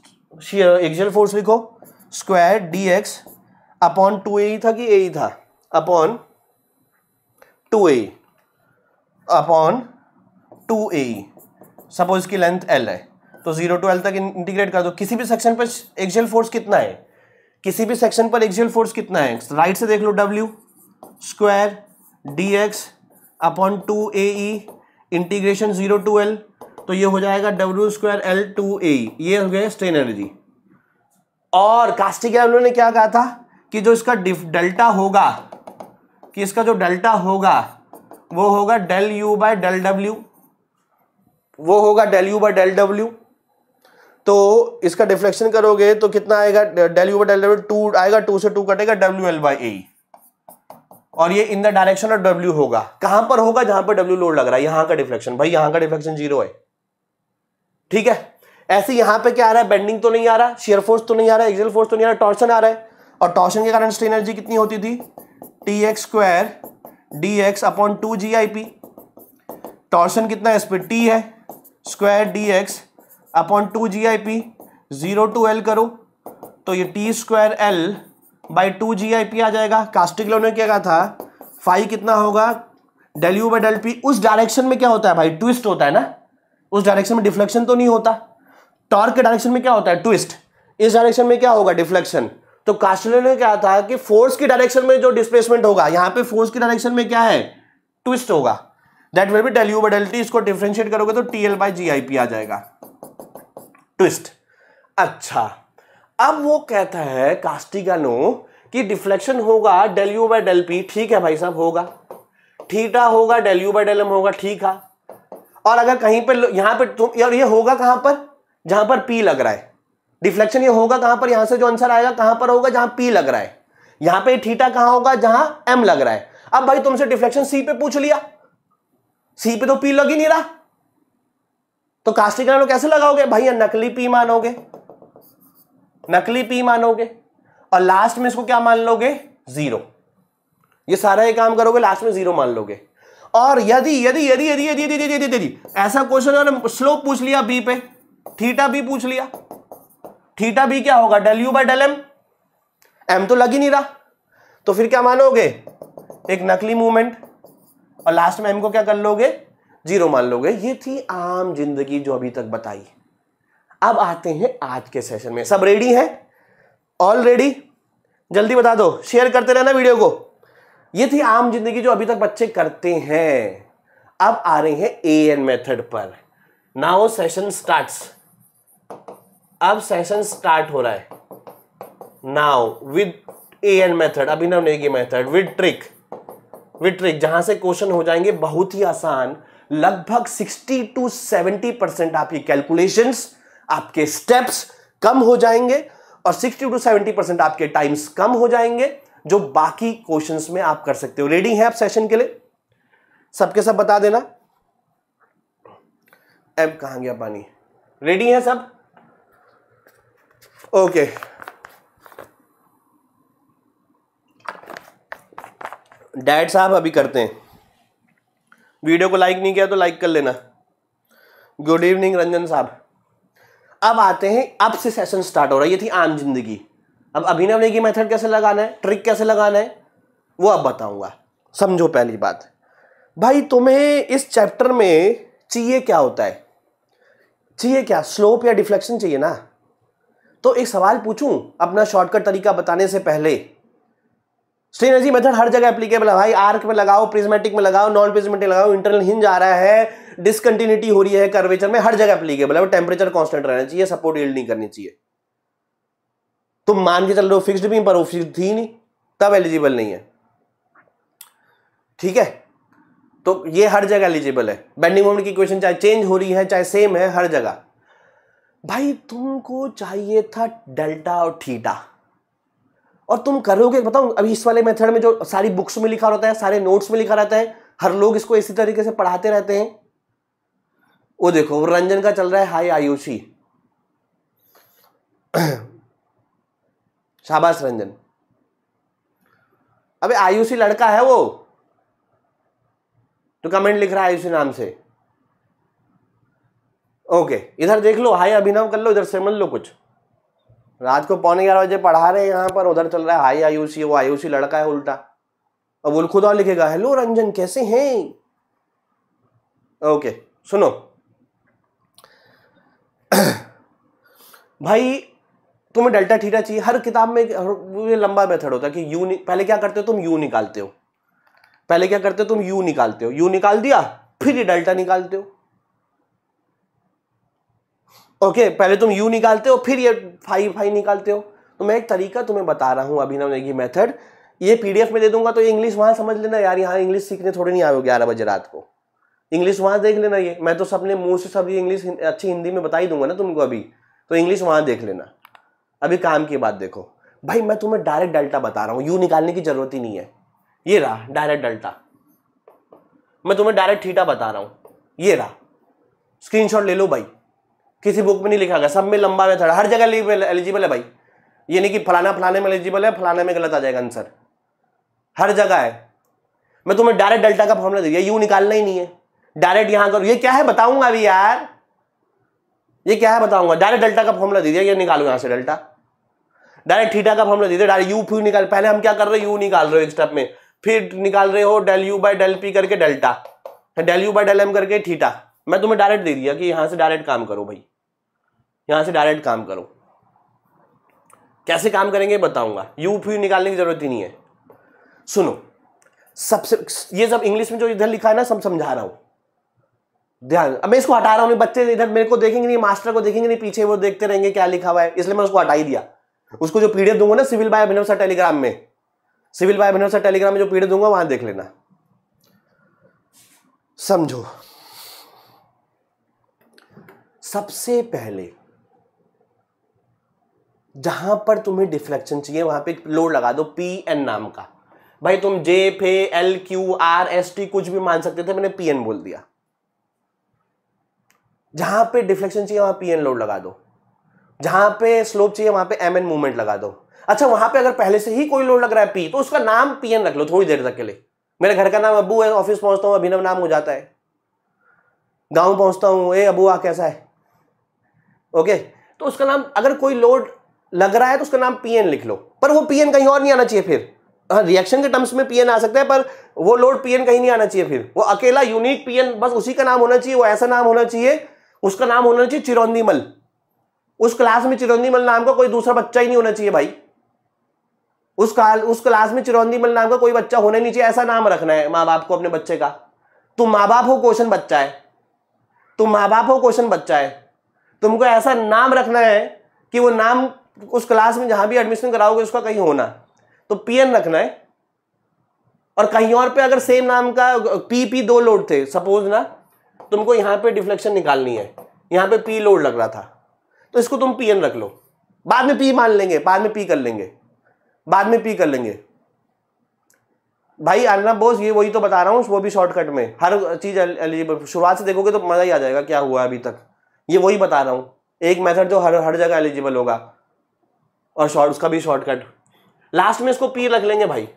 एक्जल फोर्स लिखो square D X upon two A था कि ए था upon two A upon two A suppose इसकी लेंथ एल है तो जीरो टू एल तक इंटीग्रेट कर दो किसी भी सेक्शन पर एक्जल फोर्स कितना है किसी भी सेक्शन पर एक्जल फोर्स कितना है राइट से देख लो W square D X upon two A integration zero to L तो ये हो जाएगा W square L two A ये हो गया स्ट्रेन एनर्जी और कास्टिक ने क्या कहा था कि जो इसका डेल्टा होगा कि इसका जो डेल्टा होगा वो होगा del U by del W वो होगा del U by del W तो इसका डिफ्लेक्शन करोगे तो कितना आएगा del U by del W two आएगा टू से टू कटेगा डब्ल्यू एल बाई ए और ये in the direction of W होगा कहां पर होगा जहां पर डब्ल्यू लोड लग रहा है यहां का डिफ्लेक्शन भाई यहां का डिफ्लेक्शन जीरो है ठीक है ऐसे यहां पे क्या आ रहा है बेंडिंग तो नहीं आ रहा शेयर फोर्स तो नहीं आ रहा एक्सल फोर्स तो नहीं आ रहा टॉर्शन आ रहा है और टॉर्शन के कारण स्ट्रेन एनर्जी कितनी होती थी T X square D X upon two G I P torsion कितना है स्पीड टी है square D X upon two G I P zero to L करो तो ये T square L by two G I P आ जाएगा कास्टिक ने क्या कहा था फाइव कितना होगा del U by del P उस डायरेक्शन में क्या होता है भाई ट्विस्ट होता है ना उस डायरेक्शन में डिफ्लेक्शन तो नहीं होता टॉर्क के डायरेक्शन में क्या होता है ट्विस्ट इस डायरेक्शन में क्या होगा डिफ्लेक्शन तो कास्टिक ने क्या था कि फोर्स की डायरेक्शन में जो डिस्प्लेसमेंट होगा यहाँ पे फोर्स की डायरेक्शन में क्या है ट्विस्ट होगा that will be del U by del T इसको डिफ्रेंशिएट करोगे तो T L by G I P आ जाएगा ट्विस्ट अच्छा अब वो कहता है कास्टिगानो कि डिफ्लेक्शन होगा del U by del P ठीक है भाई साहब होगा थीटा होगा del U by del M होगा ठीक है और अगर कहीं पर यहां पर तुम और ये होगा कहां पर जहां पर पी लग रहा है डिफ्लेक्शन ये होगा कहां पर यहां से जो आंसर आएगा कहां पर होगा जहां पी लग रहा है यहां पे थीटा कहां होगा जहां एम लग रहा है अब भाई तुमसे डिफ्लेक्शन सी पे पूछ लिया सी पे तो पी लग ही नहीं रहा तो कास्टिक कैसे लगाओगे भाई नकली पी मानोगे नकली पी मानोगे और लास्ट में इसको क्या मान लोगे जीरो ये सारा ये काम करोगे लास्ट में जीरो मान लोगे और यदि यदि यदि यदि यदि यदि यदि यदि ऐसा क्वेश्चन और स्लोप पूछ लिया बी पे थीटा बी पूछ लिया थीटा बी क्या होगा del U by del M M तो लग ही नहीं रहा तो फिर क्या मानोगे एक नकली मूवमेंट और लास्ट में एम को क्या कर लोगे जीरो मान लोगे ये थी आम जिंदगी जो अभी तक बताई अब आते हैं आज के सेशन में सब रेडी हैं ऑल रेडी जल्दी बता दो शेयर करते रहना वीडियो को ये थी आम जिंदगी जो अभी तक बच्चे करते हैं अब आ रहे हैं ए एन मेथड पर नाउ सेशन स्टार्ट्स अब सेशन स्टार्ट हो रहा है now with A N method Abhinav Negi method with trick with trick जहां से क्वेश्चन हो जाएंगे बहुत ही आसान लगभग 60 टू 70 परसेंट आपकी कैलकुलेशंस आपके स्टेप्स कम हो जाएंगे और 60 टू 70 परसेंट आपके टाइम्स कम हो जाएंगे जो बाकी क्वेश्चंस में आप कर सकते हो रेडी है आप सेशन के लिए सबके सब बता देना अब कहा गया पानी रेडी है सब ओके डैड साहब अभी करते हैं वीडियो को लाइक नहीं किया तो लाइक कर लेना गुड इवनिंग रंजन साहब अब आते हैं अब से सेशन स्टार्ट हो रहा है ये थी आम जिंदगी अब अभिनव ने की मेथड कैसे लगाना है ट्रिक कैसे लगाना है वो अब बताऊंगा समझो पहली बात भाई तुम्हें इस चैप्टर में चाहिए क्या होता है चाहिए क्या स्लोप या डिफ्लेक्शन चाहिए ना तो एक सवाल पूछूं अपना शॉर्टकट तरीका बताने से पहले स्ट्रेनर्जी मेथड हर जगह एप्लीकेबल है भाई आर्क में लगाओ प्रिज्मेटिक में लगाओ नॉन प्रिज्मेटिक लगाओ इंटरनल हिंज आ रहा है डिसकंटिन्यूटी हो रही है कर्वेचर में हर जगह एप्लीकेबल है टेम्परेचर कॉन्स्टेंट रहना चाहिए सपोर्ट यील्ड नहीं करनी चाहिए तुम तो मान के चल रहे हो फिक्स्ड भी पर वो फिक्स्ड थी नहीं तब एलिजिबल नहीं है ठीक है तो ये हर जगह एलिजिबल है बेंडिंग मोमेंट की इक्वेशन चाहे चेंज हो रही है चाहे सेम है हर जगह भाई तुमको चाहिए था डेल्टा और थीटा और तुम करोगे बताओ अभी इस वाले मेथड में जो सारी बुक्स में लिखा रहता है सारे नोट्स में लिखा रहता है हर लोग इसको इसी तरीके से पढ़ाते रहते हैं वो देखो रंजन का चल रहा है हाई आयुषी शाबाश रंजन अबे आयुषी लड़का है वो तो कमेंट लिख रहा है आयुषी नाम से ओके इधर देख लो हाई अभिनव कर लो इधर समझ लो कुछ रात को पौने ग्यारह बजे पढ़ा रहे हैं यहां पर उधर चल रहा है हाई आयुषी वो आयुषी लड़का है उल्टा और वो खुद और लिखेगा हेलो रंजन कैसे हैं ओके सुनो भाई तुम्हें डेल्टा थीटा चाहिए हर किताब में ये लंबा मेथड होता है कि यू पहले क्या करते हो तुम यू निकालते हो पहले क्या करते हो तुम यू निकालते हो यू निकाल दिया फिर ये डेल्टा निकालते हो ओके पहले तुम यू निकालते हो फिर ये फाइव फाइव निकालते हो तो मैं एक तरीका तुम्हें बता रहा हूँ अभिनव ये मेथड ये पीडीएफ में दे दूंगा तो इंग्लिश वहां समझ लेना यार यहाँ इंग्लिश सीखने थोड़ी नहीं आए हो ग्यारह बजे रात को इंग्लिश वहां देख लेना ये मैं तो सबने मुंह से सब ये इंग्लिश अच्छी हिंदी में बता ही दूंगा ना तुमको अभी तो इंग्लिश वहां देख लेना अभी काम की बात देखो भाई मैं तुम्हें डायरेक्ट डेल्टा बता रहा हूं यू निकालने की ज़रूरत ही नहीं है ये रहा डायरेक्ट डेल्टा मैं तुम्हें डायरेक्ट थीटा बता रहा हूं ये रहा स्क्रीनशॉट ले लो भाई किसी बुक में नहीं लिखा गया सब में लंबा में हर जगह एलिजिबल है भाई ये नहीं कि फलाना फलाने में एलिजिबल है फलाने में गलत आ जाएगा आंसर हर जगह है मैं तुम्हें डायरेक्ट डेल्टा का फॉर्मूला दे दिया यू निकालना ही नहीं है डायरेक्ट यहां करो ये क्या है बताऊंगा अभी यार ये क्या है बताऊंगा डायरेक्ट डेल्टा का फॉर्मला दे दिया ये निकालो यहाँ से डेल्टा डायरेक्ट थीटा का फॉर्मला दे दिया डायरेक्ट यू फिर निकाल पहले हम क्या कर रहे हो यू निकाल रहे हो एक स्टेप में फिर निकाल रहे हो del U by del P करके delta del U by del M करके थीटा मैं तुम्हें डायरेक्ट दे दिया कि यहाँ से डायरेक्ट काम करो भाई यहाँ से डायरेक्ट काम करो कैसे काम करेंगे बताऊंगा यू फिर निकालने की जरूरत ही नहीं है सुनो सबसे ये सब इंग्लिश में जो इधर लिखा है ना सब समझा रहा हूँ ध्यान अब मैं इसको हटा रहा हूँ बच्चे इधर मेरे को देखेंगे नहीं मास्टर को देखेंगे नहीं पीछे वो देखते रहेंगे क्या लिखा हुआ है इसलिए मैं उसको हटा ही दिया उसको जो पीडीएफ दूंगा ना civil by Abhinav sir Telegram में civil by Abhinav sir Telegram में जो पीडीएफ दूंगा वहां देख लेना समझो सबसे पहले जहां पर तुम्हें डिफ्लेक्शन चाहिए वहां पे लोड लगा दो पी एन नाम का भाई तुम J F L Q R S T कुछ भी मान सकते थे मैंने पी एन बोल दिया जहाँ पे डिफ्लेक्शन चाहिए वहां पी एन लोड लगा दो जहाँ पे स्लोप चाहिए वहां पे एम एन मूवमेंट लगा दो अच्छा वहां पे अगर पहले से ही कोई लोड लग रहा है पी तो उसका नाम पी एन रख लो थोड़ी देर तक के लिए मेरे घर का नाम अबू है ऑफिस पहुंचता हूँ अभिनव नाम हो जाता है गाँव पहुंचता हूँ ए अबू आ कैसा है ओके तो उसका नाम अगर कोई लोड लग रहा है तो उसका नाम पी लिख लो पर वो पी कहीं और नहीं आना चाहिए फिर रिएक्शन हाँ, के टर्म्स में पीएन आ सकता है पर वो लोड पीएन कहीं नहीं आना चाहिए फिर वो अकेला यूनिक पीएन बस उसी का नाम होना चाहिए वो ऐसा नाम होना चाहिए उसका नाम होना चाहिए चिरौंदीमल उस क्लास में चिरौंदीमल नाम का कोई दूसरा बच्चा ही नहीं होना चाहिए भाई उस काल उस क्लास में चिरौंदीमल नाम का कोई बच्चा होना नहीं चाहिए ऐसा नाम रखना है माँ बाप को अपने बच्चे का तुम माँ बाप हो क्वेश्चन बच्चा है तुम माँ बाप हो क्वेश्चन बच्चा है तुमको ऐसा नाम रखना है कि वो नाम उस क्लास में जहां भी एडमिशन कराओगे उसका कहीं होना तो पीएन रखना है और कहीं और पे अगर सेम नाम का पी पी दो लोड थे सपोज ना तुमको यहां पे डिफ्लेक्शन निकालनी है यहां पे पी लोड लग रहा था तो इसको तुम पी एन रख लो बाद में पी मान लेंगे बाद में पी कर लेंगे बाद में पी कर लेंगे भाई अन्ना बोस ये वही तो बता रहा हूँ वो भी शॉर्टकट में हर चीज़ एलिजिबल शुरुआत से देखोगे तो मज़ा ही आ जाएगा क्या हुआ अभी तक ये वही बता रहा हूँ एक मेथड जो हर हर जगह एलिजिबल होगा और शॉर्ट उसका भी शॉर्टकट लास्ट में इसको पी रख लेंगे भाई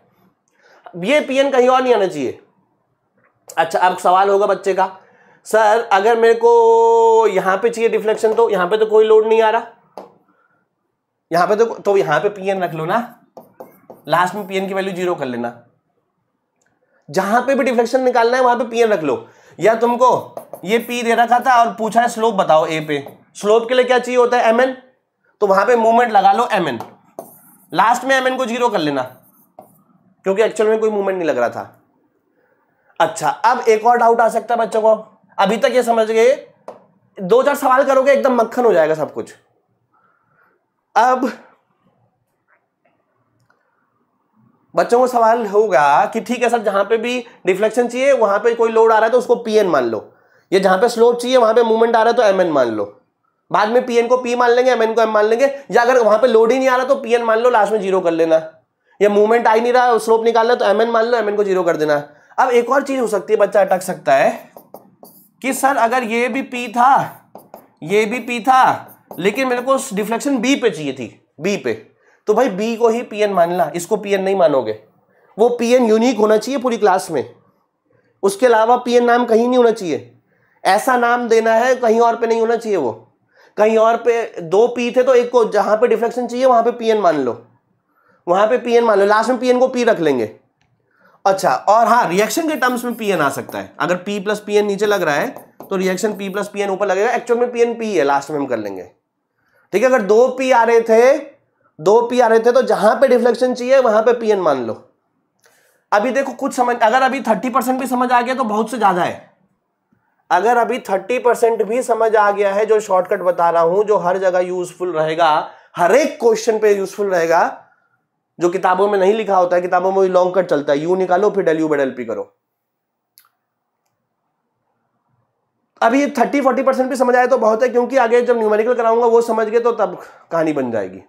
ये पीएन कहीं और नहीं आना चाहिए अच्छा अब सवाल होगा बच्चे का सर अगर मेरे को यहां पे चाहिए डिफ्लेक्शन तो यहां पे तो कोई लोड नहीं आ रहा यहां पे तो तो यहां पे पीएन रख लो ना लास्ट में पीएन की वैल्यू जीरो कर लेना जहां पे भी डिफ्लेक्शन निकालना है वहां पे पीएन रख लो या तुमको ये पी दे रखा था और पूछा है स्लोप बताओ ए पे स्लोप के लिए क्या चाहिए होता है एम एन तो वहां पर मूवमेंट लगा लो एम एन लास्ट में एम एन को जीरो कर लेना क्योंकि एक्चुअल में कोई मूवमेंट नहीं लग रहा था अच्छा अब एक और डाउट आ सकता है बच्चों को अभी तक ये समझ गए दो चार सवाल करोगे एकदम मक्खन हो जाएगा सब कुछ अब बच्चों को सवाल होगा कि ठीक है सर जहां पे भी डिफ्लेक्शन चाहिए वहां पे कोई लोड आ रहा है तो उसको पी मान लो ये जहां पे स्लोप चाहिए वहां पे मूवमेंट आ रहा है तो एम एन मान लो बाद में पी को पी मान लेंगे एम को एम मान लेंगे या अगर वहां पे लोड ही नहीं आ रहा तो पी मान लो लास्ट में जीरो कर लेना या मूवमेंट आ ही नहीं रहा स्लोप निकालना तो एम एन मान लो एम एन को जीरो कर देना अब एक और चीज हो सकती है बच्चा अटक सकता है कि सर अगर ये भी पी था ये भी पी था लेकिन मेरे को डिफ्लेक्शन बी पे चाहिए थी बी पे तो भाई बी को ही पी एन मान ला इसको पी एन नहीं मानोगे वो पी एन यूनिक होना चाहिए पूरी क्लास में उसके अलावा पी एन नाम कहीं नहीं होना चाहिए ऐसा नाम देना है कहीं और पे नहीं होना चाहिए वो कहीं और पे दो पी थे तो एक को जहाँ पे डिफ्लेक्शन चाहिए वहाँ पे पी एन मान लो वहाँ पे पी एन मान लो लास्ट में पी एन को पी रख लेंगे अच्छा और हाँ रिएक्शन के टर्म्स में पीएन आ सकता है अगर पी प्लस पी नीचे लग रहा है तो रिएक्शन पी प्लस पी ऊपर लगेगा एक्चुअल में पीएन पी है लास्ट में हम कर लेंगे ठीक है अगर दो पी आ रहे थे दो पी आ रहे थे तो जहां पे डिफ्लेक्शन चाहिए वहां पे पी मान लो अभी देखो कुछ समझ अगर अभी थर्टी परसेंट भी समझ आ गया तो बहुत से ज्यादा है अगर अभी थर्टी परसेंट भी समझ आ गया है जो शॉर्टकट बता रहा हूं जो हर जगह यूजफुल रहेगा हर एक क्वेश्चन पे यूजफुल रहेगा जो किताबों में नहीं लिखा होता है किताबों में लॉन्ग कट चलता है यू निकालो फिर del U by del P करो अभी ये थर्टी फोर्टी परसेंट भी समझ आए तो बहुत है क्योंकि आगे जब न्यूमेरिकल कराऊंगा वो समझ गए तो तब कहानी बन जाएगी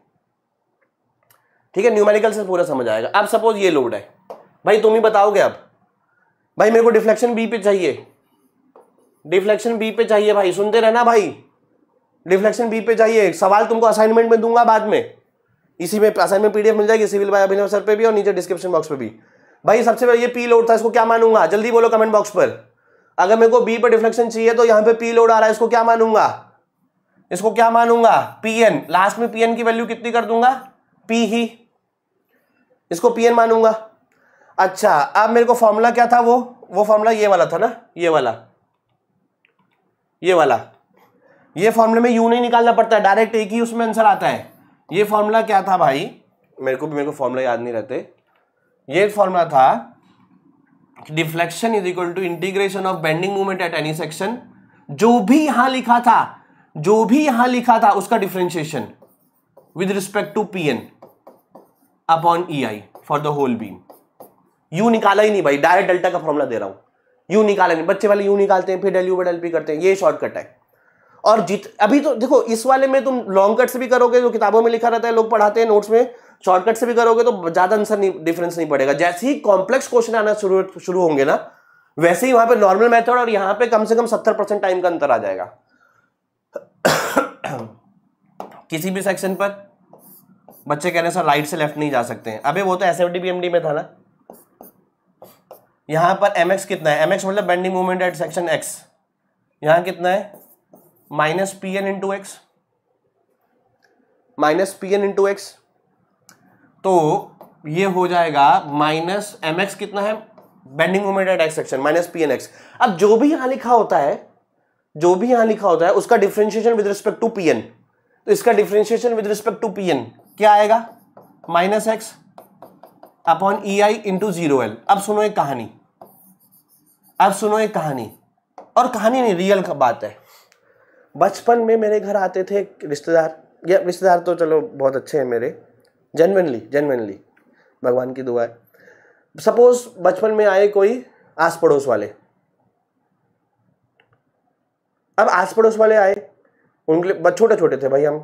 ठीक है न्यूमेरिकल से पूरा समझ आएगा अब सपोज ये लोड है भाई तुम ही बताओगे अब भाई मेरे को डिफ्लेक्शन बी पे चाहिए डिफ्लेक्शन बी पे चाहिए भाई सुनते रहना भाई डिफ्लेक्शन बी पे चाहिए सवाल तुमको असाइनमेंट में दूंगा बाद में इसी में असाइनमेंट पीडीएफ मिल जाएगी सिविल भाई अभिनव सर पे भी और नीचे डिस्क्रिप्शन बॉक्स पे भी भाई सबसे पहले ये पी लोड था इसको क्या मानूंगा जल्दी बोलो कमेंट बॉक्स पर अगर मेरे को बी पर डिफ्लेक्शन चाहिए तो यहाँ पे पी लोड आ रहा है इसको क्या मानूंगा इसको क्या मानूंगा पी एन लास्ट में पी एन की वैल्यू कितनी कर दूंगा पी ही इसको पी एन मानूंगा अच्छा अब मेरे को फॉर्मूला क्या था वो वो फॉर्मूला ये वाला था ना ये वाला ये वाला ये फॉर्मूले में यू नहीं निकालना पड़ता है डायरेक्ट एक ही उसमें आंसर आता है ये फॉर्मूला क्या था भाई मेरे को भी मेरे को फॉर्मूला याद नहीं रहते ये फॉर्मूला था deflection is equal to integration of bending movement at any section जो भी यहां लिखा था जो भी यहां लिखा था उसका differentiation with respect to P N upon E I for the whole beam U निकाला ही नहीं भाई डायरेक्ट डेल्टा का फॉर्मूला दे रहा हूं यू निकाला नहीं बच्चे वाले यू निकालते हैं फिर डेल यू डेल पी करते हैं ये शॉर्टकट है और जित अभी तो देखो इस वाले में तुम लॉन्ग कट से भी करोगे जो किताबों में लिखा रहता है लोग पढ़ाते हैं नोट्स में शॉर्टकट से भी करोगे तो ज्यादा आंसर नहीं डिफरेंस नहीं पड़ेगा जैसे ही कॉम्प्लेक्स क्वेश्चन आना शुरू शुरू होंगे ना वैसे ही वहां पे नॉर्मल मेथड और यहां पे कम से कम सत्तर परसेंट टाइम का अंतर आ जाएगा किसी भी सेक्शन पर बच्चे कह रहे हैं सर राइट से लेफ्ट नहीं जा सकते हैं अबे वो तो एस एफ डी में था ना यहाँ पर एम कितना है एम मतलब bending movement at section X यहाँ कितना है minus P N into X minus P N into X तो ये हो जाएगा माइनस एम एक्स कितना है bending moment at X section minus P N X अब जो भी यहां लिखा होता है जो भी यहां लिखा होता है उसका differentiation with respect to P N तो इसका differentiation with respect to P N क्या आएगा minus X upon E I into zero L अब सुनो एक कहानी अब सुनो एक कहानी और कहानी नहीं रियल बात है बचपन में मेरे घर आते थे रिश्तेदार या रिश्तेदार तो चलो बहुत अच्छे हैं मेरे जेनविनली जेनविनली भगवान की दुआ है सपोज बचपन में आए कोई आस पड़ोस वाले अब आस पड़ोस वाले आए उनके लिए छोटे छोटे थे भाई हम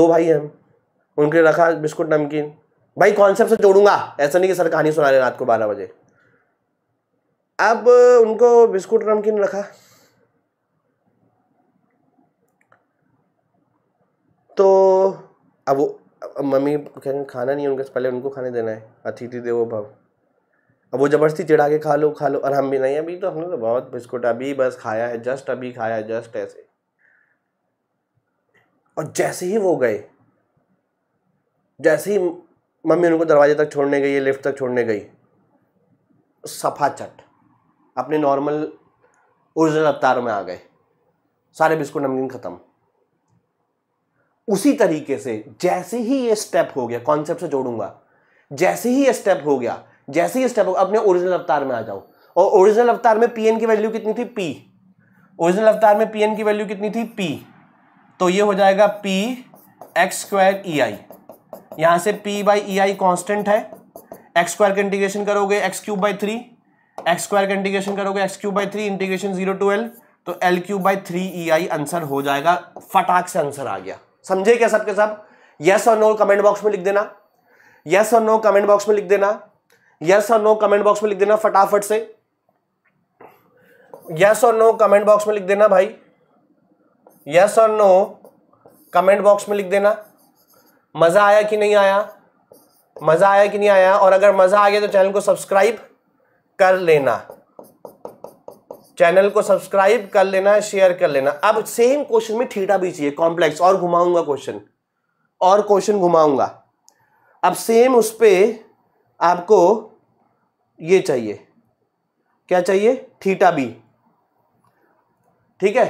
दो भाई हैं हम उनके लिए रखा बिस्कुट नमकीन भाई कॉन्सेप्ट से जोड़ूंगा ऐसा नहीं कि सर कहानी सुना रहे रात को बारह बजे अब उनको बिस्कुट नमकीन रखा तो अब वो अब मम्मी कह खाना नहीं है उनके पहले उनको खाने देना है अतिथि देवो भव अब वो ज़बरदस्ती चिढ़ा के खा लो खा लो और हम भी नहीं अभी तो हमने तो बहुत बिस्कुट अभी बस खाया है जस्ट अभी खाया है जस्ट ऐसे और जैसे ही वो गए जैसे ही मम्मी उनको दरवाजे तक छोड़ने गई लिफ्ट तक छोड़ने गई सफा चट अपने नॉर्मल ओरिजिनल अवतार में आ गए सारे बिस्कुट नमकीन ख़त्म उसी तरीके से जैसे ही ये स्टेप हो गया कॉन्सेप्ट से जोड़ूंगा जैसे ही ये स्टेप हो गया जैसे ही स्टेप हो अपने ओरिजिनल अवतार में आ जाओ और ओरिजिनल अवतार में पीएन की वैल्यू कितनी थी पी ओरिजिनल अवतार में पीएन की वैल्यू कितनी थी पी तो ये हो जाएगा P x square E I यहां से P by E I constant है एक्स स्क्वायर का इंटीग्रेशन करोगे X cube by three X square का इंटीग्रेशन करोगे X cube by three integration zero to L तो L cube by three E I answer हो जाएगा फटाक से आंसर आ गया समझे क्या सबके सब यस और नो कमेंट बॉक्स में लिख देना यस और नो कमेंट बॉक्स में लिख देना यस और नो कमेंट बॉक्स में लिख देना फटाफट से यस और नो कमेंट बॉक्स में लिख देना भाई यस और नो कमेंट बॉक्स में लिख देना मज़ा आया कि नहीं आया मज़ा आया कि नहीं आया और अगर मज़ा आ गया तो चैनल को सब्सक्राइब कर लेना चैनल को सब्सक्राइब कर लेना शेयर कर लेना अब सेम क्वेश्चन में थीटा भी चाहिए कॉम्प्लेक्स और घुमाऊंगा क्वेश्चन और क्वेश्चन घुमाऊंगा अब सेम उस पर आपको ये चाहिए क्या चाहिए थीटा बी ठीक है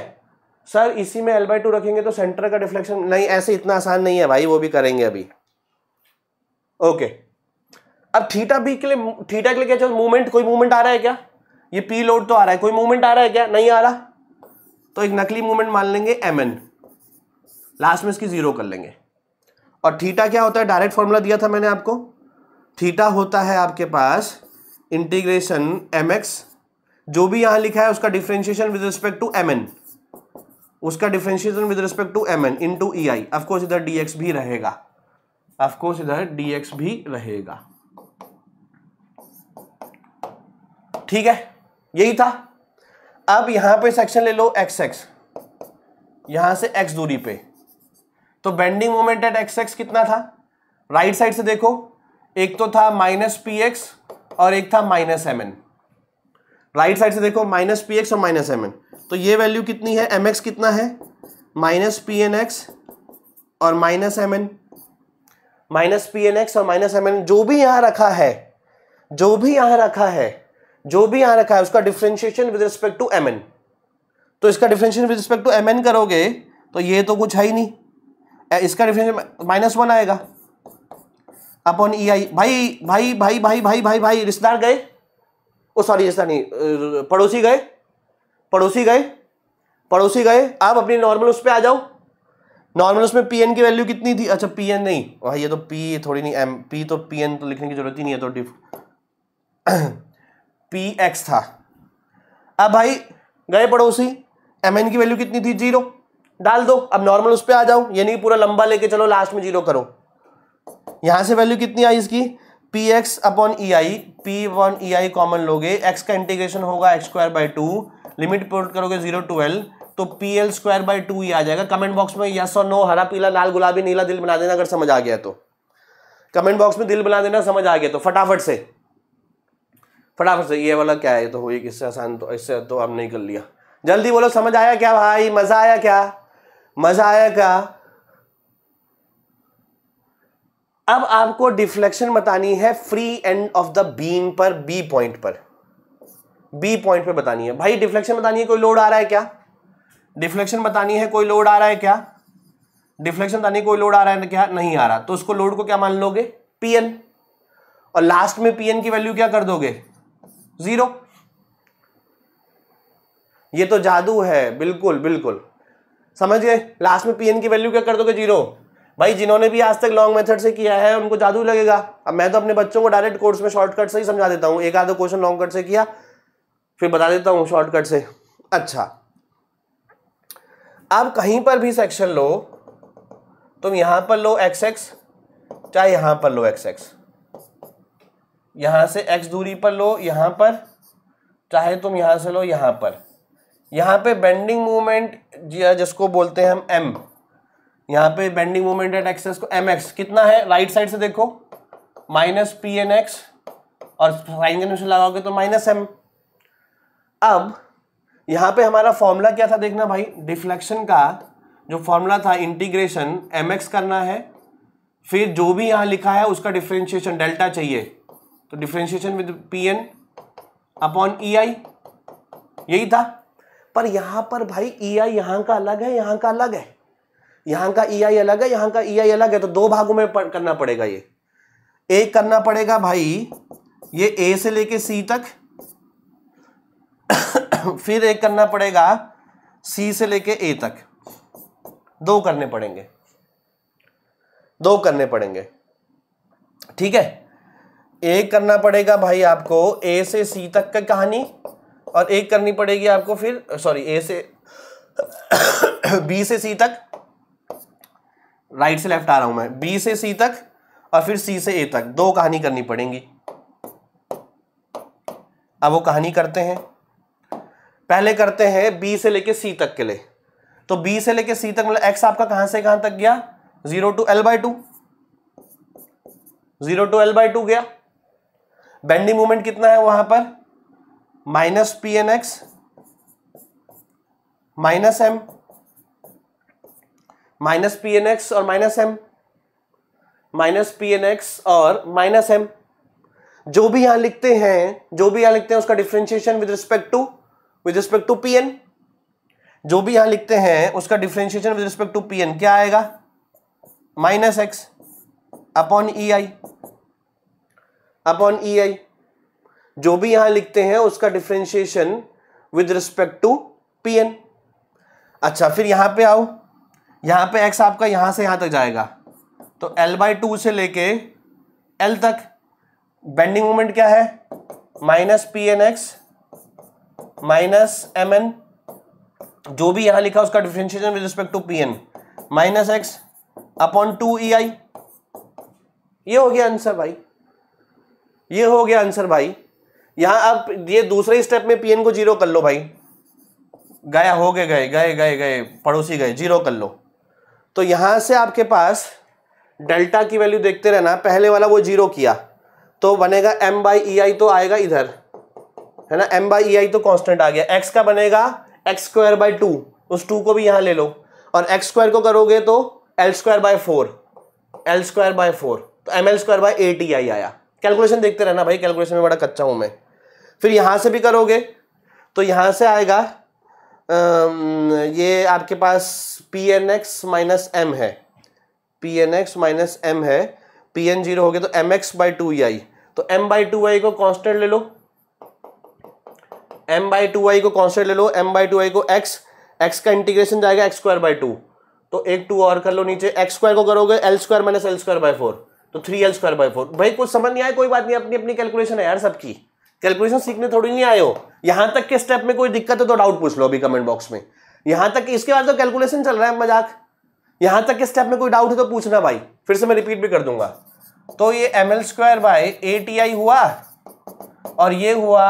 सर इसी में एल बाई टू रखेंगे तो सेंटर का डिफ्लेक्शन नहीं ऐसे इतना आसान नहीं है भाई वो भी करेंगे अभी ओके अब थीटा बी के लिए थीटा के लिए क्या चाहिए मूवमेंट कोई मूवमेंट आ रहा है क्या ये पी लोड तो आ रहा है कोई मूवमेंट आ रहा है क्या नहीं आ रहा तो एक नकली मूवमेंट मान लेंगे एम एन लास्ट में इसकी जीरो कर लेंगे और थीटा क्या होता है डायरेक्ट फॉर्मूला दिया था मैंने आपको थीटा होता है आपके पास इंटीग्रेशन एम एक्स जो भी यहां लिखा है उसका differentiation with respect to M N उसका differentiation with respect to M N into E I of course इधर डी एक्स भी रहेगा अफकोर्स इधर डी एक्स भी रहेगा ठीक है यही था अब यहां पे सेक्शन ले लो एक्स एक्स यहां से एक्स दूरी पे तो bending moment at X X कितना था राइट right साइड से देखो एक तो था माइनस पी एक्स और एक था minus M N right side से देखो माइनस पी एक्स और माइनस एम एन तो ये वैल्यू कितनी है एम एक्स कितना है माइनस पी एन एक्स और minus M N minus P N X और माइनस एम एन जो भी यहां रखा है जो भी यहां रखा है जो भी यहां रखा है उसका differentiation with respect to M तो इसका differentiation with respect to M करोगे तो ये तो कुछ है ही नहीं इसका डिफ्रेंशिएशन माइनस वन आएगा अपॉन ई e आई भाई भाई भाई भाई भाई भाई भाई रिश्तेदार गए ओ सॉरी रिश्ता नहीं पड़ोसी गए पड़ोसी गए पड़ोसी गए आप अपनी नॉर्मल उस पर आ जाओ नॉर्मल उसमें पी एन की वैल्यू कितनी थी अच्छा पी एन नहीं भाई ये तो पी थोड़ी नहीं एम पी तो पी एन तो लिखने की जरूरत ही नहीं है तो डिफ पी एक्स था अब भाई गए पड़ोसी एम एन की वैल्यू कितनी थी जीरो डाल दो अब नॉर्मल उस पर आ जाओ ये नहीं पूरा लंबा लेके चलो लास्ट में जीरो करो यहां से वैल्यू कितनी आई इसकी P X upon E I P one E I common लोगे एक्स का इंटीग्रेशन होगा X square by two limit put करोगे जीरो ट्वेल्व तो P L square by two ही आ जाएगा कमेंट बॉक्स में यस और नो हरा पीला लाल गुलाबी नीला दिल बना देना अगर समझ आ गया तो कमेंट बॉक्स में दिल बना देना समझ आ गया तो फटाफट से फटाफट से ये वाला क्या है तो ये किससे आसान तो इससे तो आप नहीं कर लिया जल्दी बोलो समझ आया क्या भाई मज़ा आया क्या मज़ा आया क्या अब आपको डिफ्लेक्शन बतानी है free end of the beam पर बी पॉइंट पर बी पॉइंट पर बतानी है भाई डिफ्लेक्शन बतानी है कोई लोड आ रहा है क्या डिफ्लेक्शन बतानी है कोई लोड आ रहा है क्या डिफ्लेक्शन बतानी है कोई लोड आ रहा है क्या नहीं आ रहा तो उसको लोड को क्या मान लोगे पीएन और लास्ट में पीएन की वैल्यू क्या कर दोगे जीरो ये तो जादू है बिल्कुल बिल्कुल समझ गए लास्ट में पीएन की वैल्यू क्या कर दोगे जीरो भाई जिन्होंने भी आज तक लॉन्ग मेथड से किया है उनको जादू लगेगा अब मैं तो अपने बच्चों को डायरेक्ट कोर्स में शॉर्टकट से ही समझा देता हूं एक आधा क्वेश्चन लॉन्ग कट से किया फिर बता देता हूं शॉर्टकट से अच्छा आप कहीं पर भी सेक्शन लो तुम यहां पर लो एक्स एक्स चाहे यहां पर लो एक्स एक्स यहाँ से एक्स दूरी पर लो यहाँ पर चाहे तुम यहाँ से लो यहाँ पर यहाँ पे बेंडिंग मूवमेंट जिसको बोलते हैं हम एम यहाँ पे बेंडिंग मूवमेंट एट एक्सेस को एम एक्स कितना है राइट साइड से देखो माइनस पी एन एक्स और साइन के नीचे लगाओगे तो माइनस एम अब यहाँ पे हमारा फॉर्मूला क्या था देखना भाई डिफ्लेक्शन का जो फॉर्मूला था इंटीग्रेशन एम एक्स करना है फिर जो भी यहाँ लिखा है उसका डिफ्रेंशिएशन डेल्टा चाहिए तो differentiation with P N upon E I यही था पर यहां पर भाई ई e आई यहां का अलग है यहां का अलग है यहां का ई e आई अलग है यहां का ई e आई अलग है तो दो भागों में पर, करना पड़ेगा ये एक करना पड़ेगा भाई ये ए से लेके सी तक फिर एक करना पड़ेगा सी से लेके ए तक दो करने पड़ेंगे दो करने पड़ेंगे ठीक है एक करना पड़ेगा भाई आपको ए से सी तक की कहानी और एक करनी पड़ेगी आपको फिर सॉरी ए से बी से सी तक राइट से लेफ्ट आ रहा हूं मैं बी से सी तक और फिर सी से ए तक दो कहानी करनी पड़ेंगी अब वो कहानी करते हैं पहले करते हैं बी से लेके सी तक के लिए तो बी से लेके सी तक मतलब एक्स आपका कहां से कहां तक गया zero to L by two zero to L by two गया बेंडिंग मोमेंट कितना है वहां पर minus P N X minus M minus P N X और minus M minus P N X और माइनस एम जो भी यहां लिखते हैं जो भी यहां लिखते हैं उसका differentiation with respect to with respect to P N जो भी यहां लिखते हैं उसका differentiation with respect to P N क्या आएगा minus X upon E e I upon E I जो भी यहां लिखते हैं उसका differentiation with respect to P N अच्छा फिर यहां पे आओ यहां पे एक्स आपका यहां से यहां तक जाएगा तो एल बाई टू से लेके एल तक बेंडिंग मोमेंट क्या है minus P N X minus M N जो भी यहां लिखा उसका differentiation with respect to P N minus X upon two E I ये हो गया आंसर भाई ये हो गया आंसर भाई यहां आप ये दूसरे स्टेप में पीएन को जीरो कर लो भाई गया हो गए गए गए गए गए पड़ोसी गए जीरो कर लो तो यहां से आपके पास डेल्टा की वैल्यू देखते रहना पहले वाला वो जीरो किया तो बनेगा एम बाई ई आई तो आएगा इधर है ना एम बाई ई आई तो कांस्टेंट आ गया एक्स का बनेगा एक्स स्क्वायर बाई टू उस टू को भी यहाँ ले लो और एक्स स्क्वायर को करोगे तो L square by four L square by four तो M L square by eight E I आया कैलकुलेशन देखते रहना भाई कैलकुलेशन में बड़ा कच्चा हूं मैं फिर यहां से भी करोगे तो यहां से आएगा ये आपके पास P N X minus M है P N X minus M है पी एन जीरो हो गया तो M X by two I तो एम बाई टू आई को कांस्टेंट ले लो एम बाई टू आई को कांस्टेंट ले लो एम बाई टू आई को एक्स एक्स का इंटीग्रेशन जाएगा एक्स स्क्वायर बाई टू तो एक टू और कर लो नीचे एक्स स्क्वायर को करोगे L square minus L square by four तो three L square by four भाई कुछ समझ नहीं आया कोई बात नहीं अपनी अपनी कैलकुलेशन है यार सबकी कैलकुलेशन सीखने थोड़ी नहीं आए हो यहां तक के स्टेप में कोई दिक्कत है तो डाउट पूछ लो अभी कमेंट बॉक्स में यहां तक इसके बाद तो कैलकुलेशन चल रहा है मजाक यहां तक के स्टेप में कोई डाउट है तो पूछना भाई फिर से मैं रिपीट भी कर दूंगा तो ये M L square by A T I हुआ और ये हुआ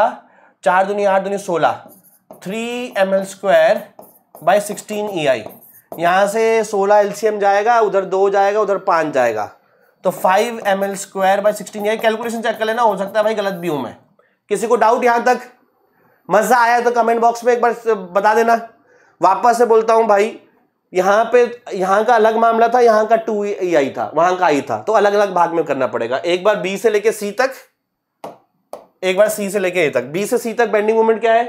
चार दुनिया आठ दुनिया सोलह three M L square by sixteen E I यहाँ से सोलह एल जाएगा उधर दो जाएगा उधर पाँच जाएगा तो 5 M L square by sixteen ये कैलकुलेशन चेक कर लेना हो सकता है भाई गलत भी हूं मैं किसी को डाउट यहां तक मजा आया तो कमेंट बॉक्स में एक बार बता देना वापस से बोलता हूं भाई यहां पे यहां का अलग मामला था यहां का टू ई आई था वहां का आई था तो अलग अलग भाग में करना पड़ेगा एक बार बी से लेके सी तक एक बार सी से लेके ए तक बी से सी तक बेंडिंग मूवमेंट क्या है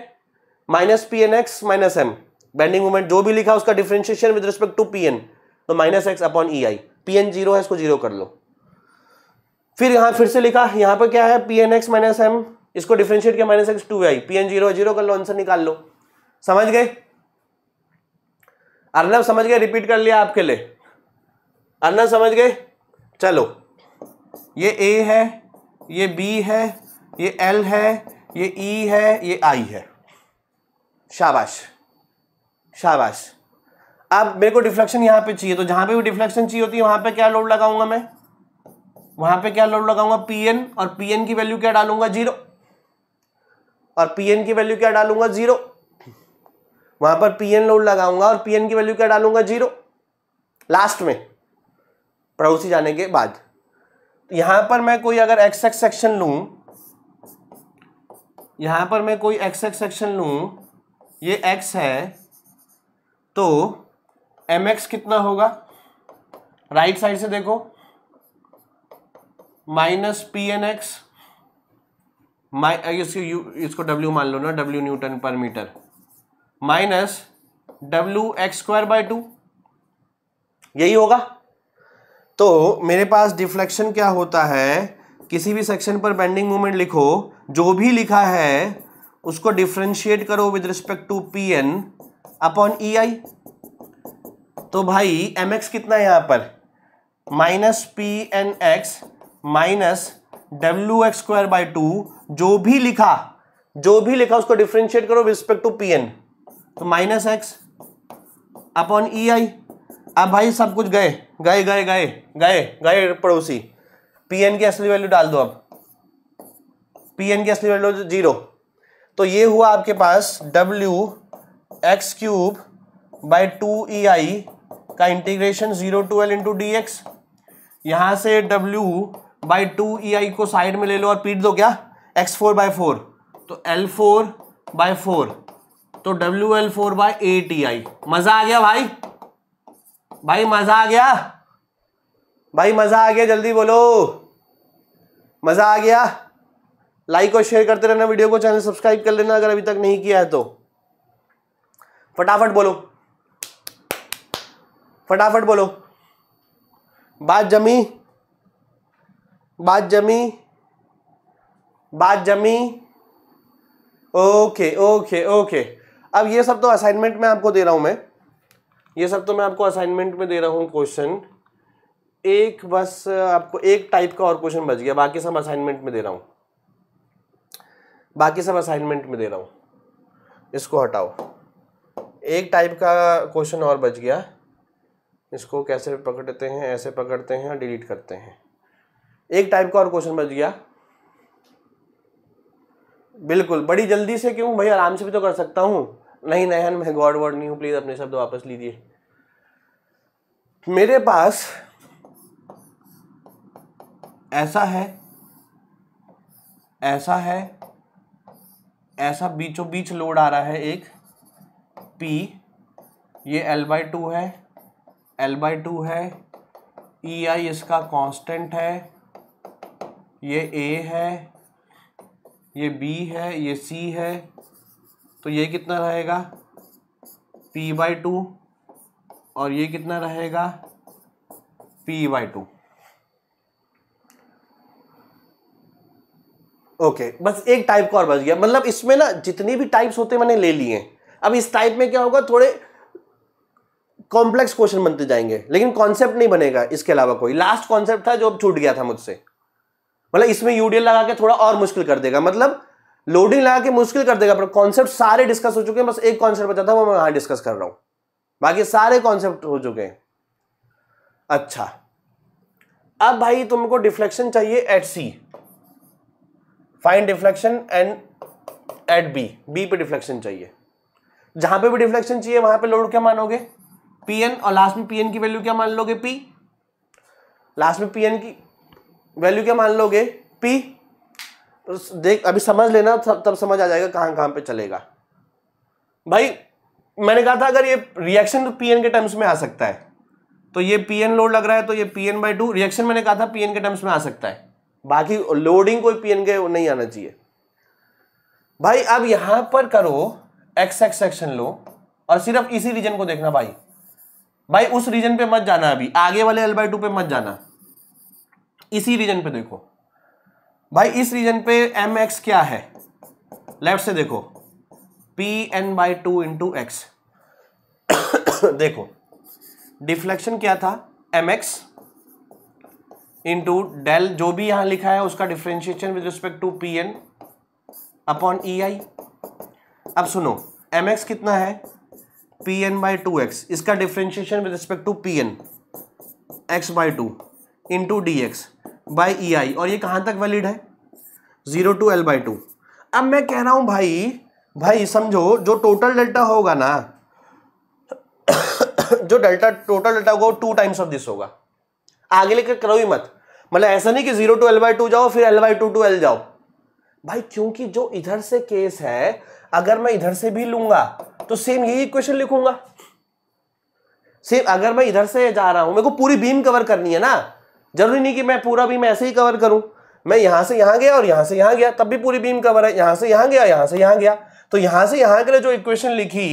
minus P N X minus M bending movement जो भी लिखा उसका differentiation with respect to P N तो minus X upon E I P N zero है इसको जीरो कर लो फिर यहाँ फिर से लिखा यहाँ पर क्या है P N X minus M इसको डिफ्रेंशिएट किया minus X two I P N zero zero कर लो आंसर निकाल लो समझ गए अर्नब समझ गए रिपीट कर लिया आपके लिए अर्नब समझ गए चलो ये ए है ये बी है ये एल है ये ई e है ये आई है शाबाश शाबाश अब मेरे को डिफ्लेक्शन यहाँ पे चाहिए तो जहाँ पे भी डिफ्लेक्शन चाहिए होती है वहाँ पे क्या लोड लगाऊंगा मैं वहां पे क्या लोड लगाऊंगा पीएन और पीएन की वैल्यू क्या डालूंगा जीरो और पीएन की वैल्यू क्या डालूंगा जीरो वहां पर पीएन लोड लगाऊंगा और पीएन की वैल्यू क्या डालूंगा जीरो लास्ट में पड़ोसी जाने के बाद तो यहां पर मैं कोई अगर एक्स एक्स सेक्शन लू यहां पर मैं कोई एक्स एक्स सेक्शन लू ये एक्स है तो एम एक्स कितना होगा राइट साइड से देखो माइनस पी एन एक्स माइ इसको डब्ल्यू मान लो ना डब्ल्यू न्यूटन पर metre minus W X square by two यही होगा तो मेरे पास डिफ्लेक्शन क्या होता है किसी भी सेक्शन पर बेंडिंग मोमेंट लिखो जो भी लिखा है उसको डिफ्रेंशिएट करो with respect to P N upon E I तो भाई एम एक्स कितना है यहाँ पर minus P N X minus W X square by two जो भी लिखा जो भी लिखा उसको डिफ्रेंशिएट करो रिस्पेक्ट टू पी एन तो minus X upon E I अब भाई सब कुछ गए गए गए गए गए गए पड़ोसी पी एन की असली वैल्यू डाल दो अब पी एन की असली वैल्यू जीरो तो ये हुआ आपके पास W X cube by two E I का integration zero to L into D X यहाँ से W by two E e I को साइड में ले लो और पीट दो क्या एक्स फोर बाय फोर तो एल फोर बाय फोर तो W L four by eight E I मजा आ गया भाई भाई मजा आ गया भाई मजा आ गया जल्दी बोलो मजा आ गया लाइक और शेयर करते रहना वीडियो को चैनल सब्सक्राइब कर लेना अगर अभी तक नहीं किया है तो फटाफट बोलो फटाफट बोलो बात जमी बात जमी बात जमी ओके ओके ओके अब ये सब तो असाइनमेंट में आपको दे रहा हूँ मैं ये सब तो मैं आपको असाइनमेंट में दे रहा हूँ क्वेश्चन एक बस आपको एक टाइप का और क्वेश्चन बच गया बाकी सब असाइनमेंट में दे रहा हूँ बाकी सब असाइनमेंट में दे रहा हूँ इसको हटाओ एक टाइप का क्वेश्चन और बच गया इसको कैसे पकड़ते हैं ऐसे पकड़ते हैं और डिलीट करते हैं एक टाइप का और क्वेश्चन बच गया बिल्कुल बड़ी जल्दी से क्यों भाई आराम से भी तो कर सकता हूं नहीं नहन मैं गॉड वर्ड नहीं हूं प्लीज़ अपने शब्द वापस लीजिए मेरे पास ऐसा है ऐसा है ऐसा बीचों बीच लोड आ रहा है एक पी ये एल बाई टू है एल बाई टू है ई e आई इसका कांस्टेंट है ये ए है ये बी है ये सी है तो ये कितना रहेगा पी बाई टू और ये कितना रहेगा पी बाई टू ओके बस एक टाइप का और बच गया मतलब इसमें ना जितनी भी टाइप्स होते मैंने ले लिए अब इस टाइप में क्या होगा थोड़े कॉम्प्लेक्स क्वेश्चन बनते जाएंगे लेकिन कॉन्सेप्ट नहीं बनेगा इसके अलावा कोई लास्ट कॉन्सेप्ट था जो अब छूट गया था मुझसे मतलब इसमें यूडीएल लगा के थोड़ा और मुश्किल कर देगा मतलब लोडिंग लगा के मुश्किल कर देगा पर कॉन्सेप्ट सारे डिस्कस हो चुके हैं बस एक कॉन्सेप्ट बचा था वो मैं यहाँ डिस्कस कर रहा हूं बाकी सारे कॉन्सेप्ट हो चुके हैं अच्छा अब भाई तुमको डिफ्लेक्शन चाहिए at C fine deflection and at B B पे डिफ्लेक्शन चाहिए जहां पे भी डिफ्लेक्शन चाहिए वहां पे लोड क्या मानोगे पीएन और लास्ट में पीएन की वैल्यू क्या मान लोगे पी लास्ट में पीएन की वैल्यू क्या मान लोगे पी तो देख अभी समझ लेना तब तब समझ आ जाएगा कहाँ कहाँ पे चलेगा भाई मैंने कहा था अगर ये रिएक्शन तो पीएन के टर्म्स में आ सकता है तो ये पी लोड लग रहा है तो ये P N by two reaction मैंने कहा था पी के टर्म्स में आ सकता है बाकी लोडिंग कोई पी के नहीं आना चाहिए भाई अब यहां पर करो एक्स एक्स सेक्शन लो और सिर्फ इसी रीजन को देखना भाई भाई उस रीजन पे मत जाना अभी आगे वाले एल बाई टू पे मत जाना इसी रीजन पे देखो भाई इस रीजन पे एम एक्स क्या है लेफ्ट से देखो P N by two into X देखो डिफ्लेक्शन क्या था एम एक्स इंटू डेल जो भी यहां लिखा है उसका differentiation with respect to P N upon E I अब सुनो एम एक्स कितना है P N by two X इसका differentiation with respect to P N X by two into D X by E I और ये कहाँ तक वैलिड है zero to L by two अब मैं कह रहा हूँ भाई भाई समझो जो टोटल डेल्टा होगा ना जो डेल्टा टोटल डेल्टा होगा वो टू टाइम्स ऑफ दिस होगा आगे लेकर करो ही मत मतलब ऐसा नहीं कि zero to L by two जाओ फिर L by two to L जाओ भाई क्योंकि जो इधर से केस है अगर मैं इधर से भी लूंगा तो सेम यही इक्वेशन लिखूंगा सेम अगर मैं इधर से जा रहा हूं मेरे को पूरी बीम कवर करनी है ना जरूरी नहीं कि मैं पूरा बीम ऐसे ही कवर करूं मैं यहाँ से यहाँ गया और यहाँ से यहाँ गया तब भी पूरी बीम कवर है यहाँ से यहाँ गया यहाँ से यहाँ गया तो यहाँ से यहाँ के लिए जो इक्वेशन लिखी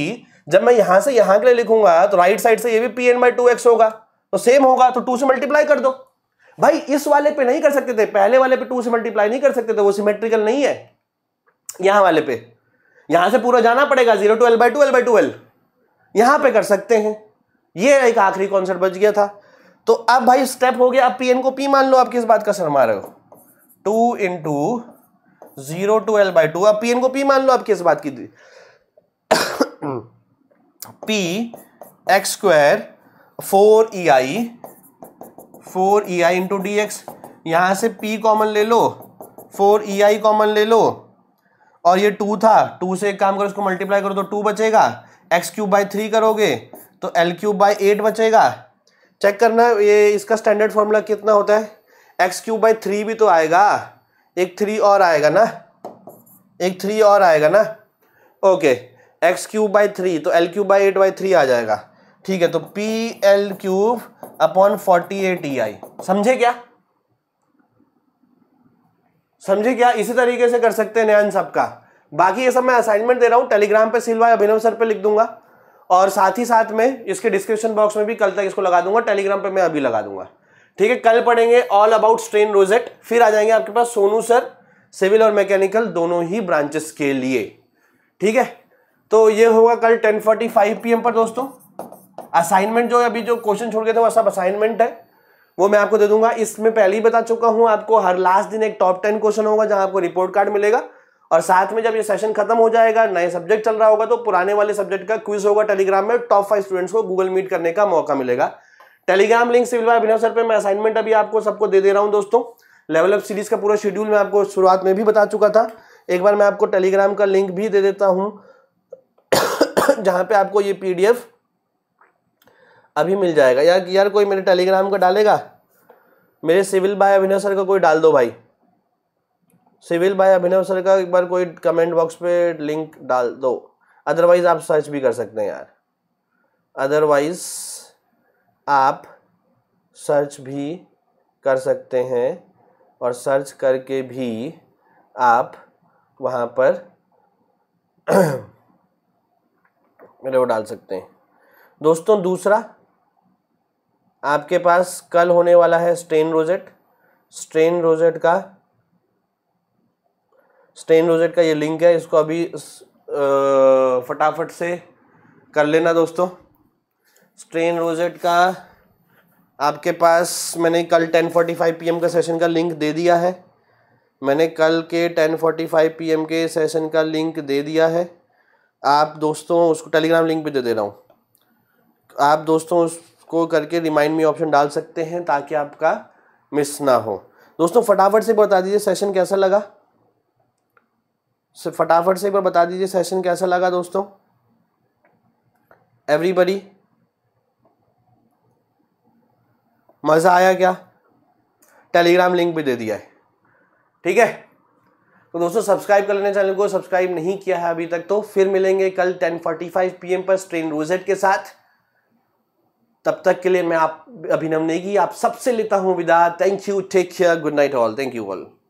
जब मैं यहाँ से यहाँ के लिए लिखूंगा तो राइट साइड से ये भी P N by two x होगा तो सेम होगा तो टू से मल्टीप्लाई कर दो भाई इस वाले पे नहीं कर सकते थे पहले वाले पे टू से मल्टीप्लाई नहीं कर सकते थे वो सिमेट्रिकल नहीं है यहाँ वाले पे यहाँ से पूरा जाना पड़ेगा zero to L by two L by two L यहाँ पे कर सकते हैं ये एक आखिरी कॉन्सेप्ट बच गया था तो अब भाई स्टेप हो गया आप पी एन को पी मान लो आप किस बात का शर्मा रहे हो two in two zero to L by two अब पी एन को पी मान लो आप किस बात की P x square four E I four E I into D x यहां से पी कॉमन ले लो फोर ई आई कॉमन ले लो और ये टू था टू से एक काम करो इसको मल्टीप्लाई करो तो टू बचेगा एक्स क्यूब बाई थ्री करोगे तो एल क्यूब बाई एट बचेगा चेक करना ये इसका स्टैंडर्ड फॉर्मूला कितना होता है एक्स क्यूब बाई थ्री भी तो आएगा एक थ्री और आएगा ना एक थ्री और आएगा ना okay x cube by three तो L cube by eight by three आ जाएगा ठीक है तो P L cube upon forty eight E I समझे क्या समझे क्या इसी तरीके से कर सकते हैं नयन सबका बाकी ये सब मैं असाइनमेंट दे रहा हूँ टेलीग्राम पे सिलवाए अभिनव सर पे लिख दूंगा और साथ ही साथ में इसके डिस्क्रिप्शन बॉक्स में भी कल तक इसको लगा दूंगा टेलीग्राम पे मैं अभी लगा दूंगा ठीक है कल पढ़ेंगे ऑल अबाउट स्ट्रेन रोजेट फिर आ जाएंगे आपके पास सोनू सर सिविल और मैकेनिकल दोनों ही ब्रांचेस के लिए ठीक है तो ये होगा कल टेन फोर्टी फाइव पी पर दोस्तों असाइनमेंट जो अभी जो क्वेश्चन छोड़ गए थे वो सब असाइनमेंट है वो मैं आपको दे दूंगा इसमें पहले ही बता चुका हूं आपको हर लास्ट दिन एक टॉप टेन क्वेश्चन होगा जहां आपको रिपोर्ट कार्ड मिलेगा और साथ में जब ये सेशन खत्म हो जाएगा नए सब्जेक्ट चल रहा होगा तो पुराने वाले सब्जेक्ट का क्विज होगा टेलीग्राम में टॉप फाइव स्टूडेंट्स को गूगल मीट करने का मौका मिलेगा Telegram link civil Abhinav sir पे मैं असाइनमेंट अभी आपको सबको दे दे रहा हूँ दोस्तों लेवल अप सीरीज का पूरा शेड्यूल मैं आपको शुरुआत में भी बता चुका था एक बार मैं आपको टेलीग्राम का लिंक भी दे देता हूँ जहाँ पे आपको ये पी अभी मिल जाएगा यार यार कोई मेरे टेलीग्राम का डालेगा मेरे सिविल बाय अभिनव सर का कोई डाल दो भाई सिविल भाई अभिनव सर का एक बार कोई कमेंट बॉक्स पे लिंक डाल दो अदरवाइज आप सर्च भी कर सकते हैं यार अदरवाइज आप सर्च भी कर सकते हैं और सर्च करके भी आप वहाँ पर मेरे वो डाल सकते हैं दोस्तों दूसरा आपके पास कल होने वाला है स्ट्रेन रोजेट स्ट्रेन रोजेट का स्टेन रोजेट का ये लिंक है इसको अभी फटाफट से कर लेना दोस्तों स्ट्रेन रोजेट का आपके पास मैंने कल 10:45 पीएम का सेशन का लिंक दे दिया है मैंने कल के 10:45 पीएम के सेशन का लिंक दे दिया है आप दोस्तों उसको टेलीग्राम लिंक भी दे दे रहा हूँ आप दोस्तों उसको करके रिमाइंड मी ऑप्शन डाल सकते हैं ताकि आपका मिस ना हो दोस्तों फटाफट से बता दीजिए सेशन कैसा लगा से फटाफट से एक बार बता दीजिए सेशन कैसा लगा दोस्तों एवरीबडी मज़ा आया क्या टेलीग्राम लिंक भी दे दिया है ठीक है तो दोस्तों सब्सक्राइब कर लेना चैनल को सब्सक्राइब नहीं किया है अभी तक तो फिर मिलेंगे कल 10:45 पीएम पर स्ट्रेन रोजेट के साथ तब तक के लिए मैं आप अभिनव नेगी आप सबसे लेता हूं विदा thank you take care good night all thank you all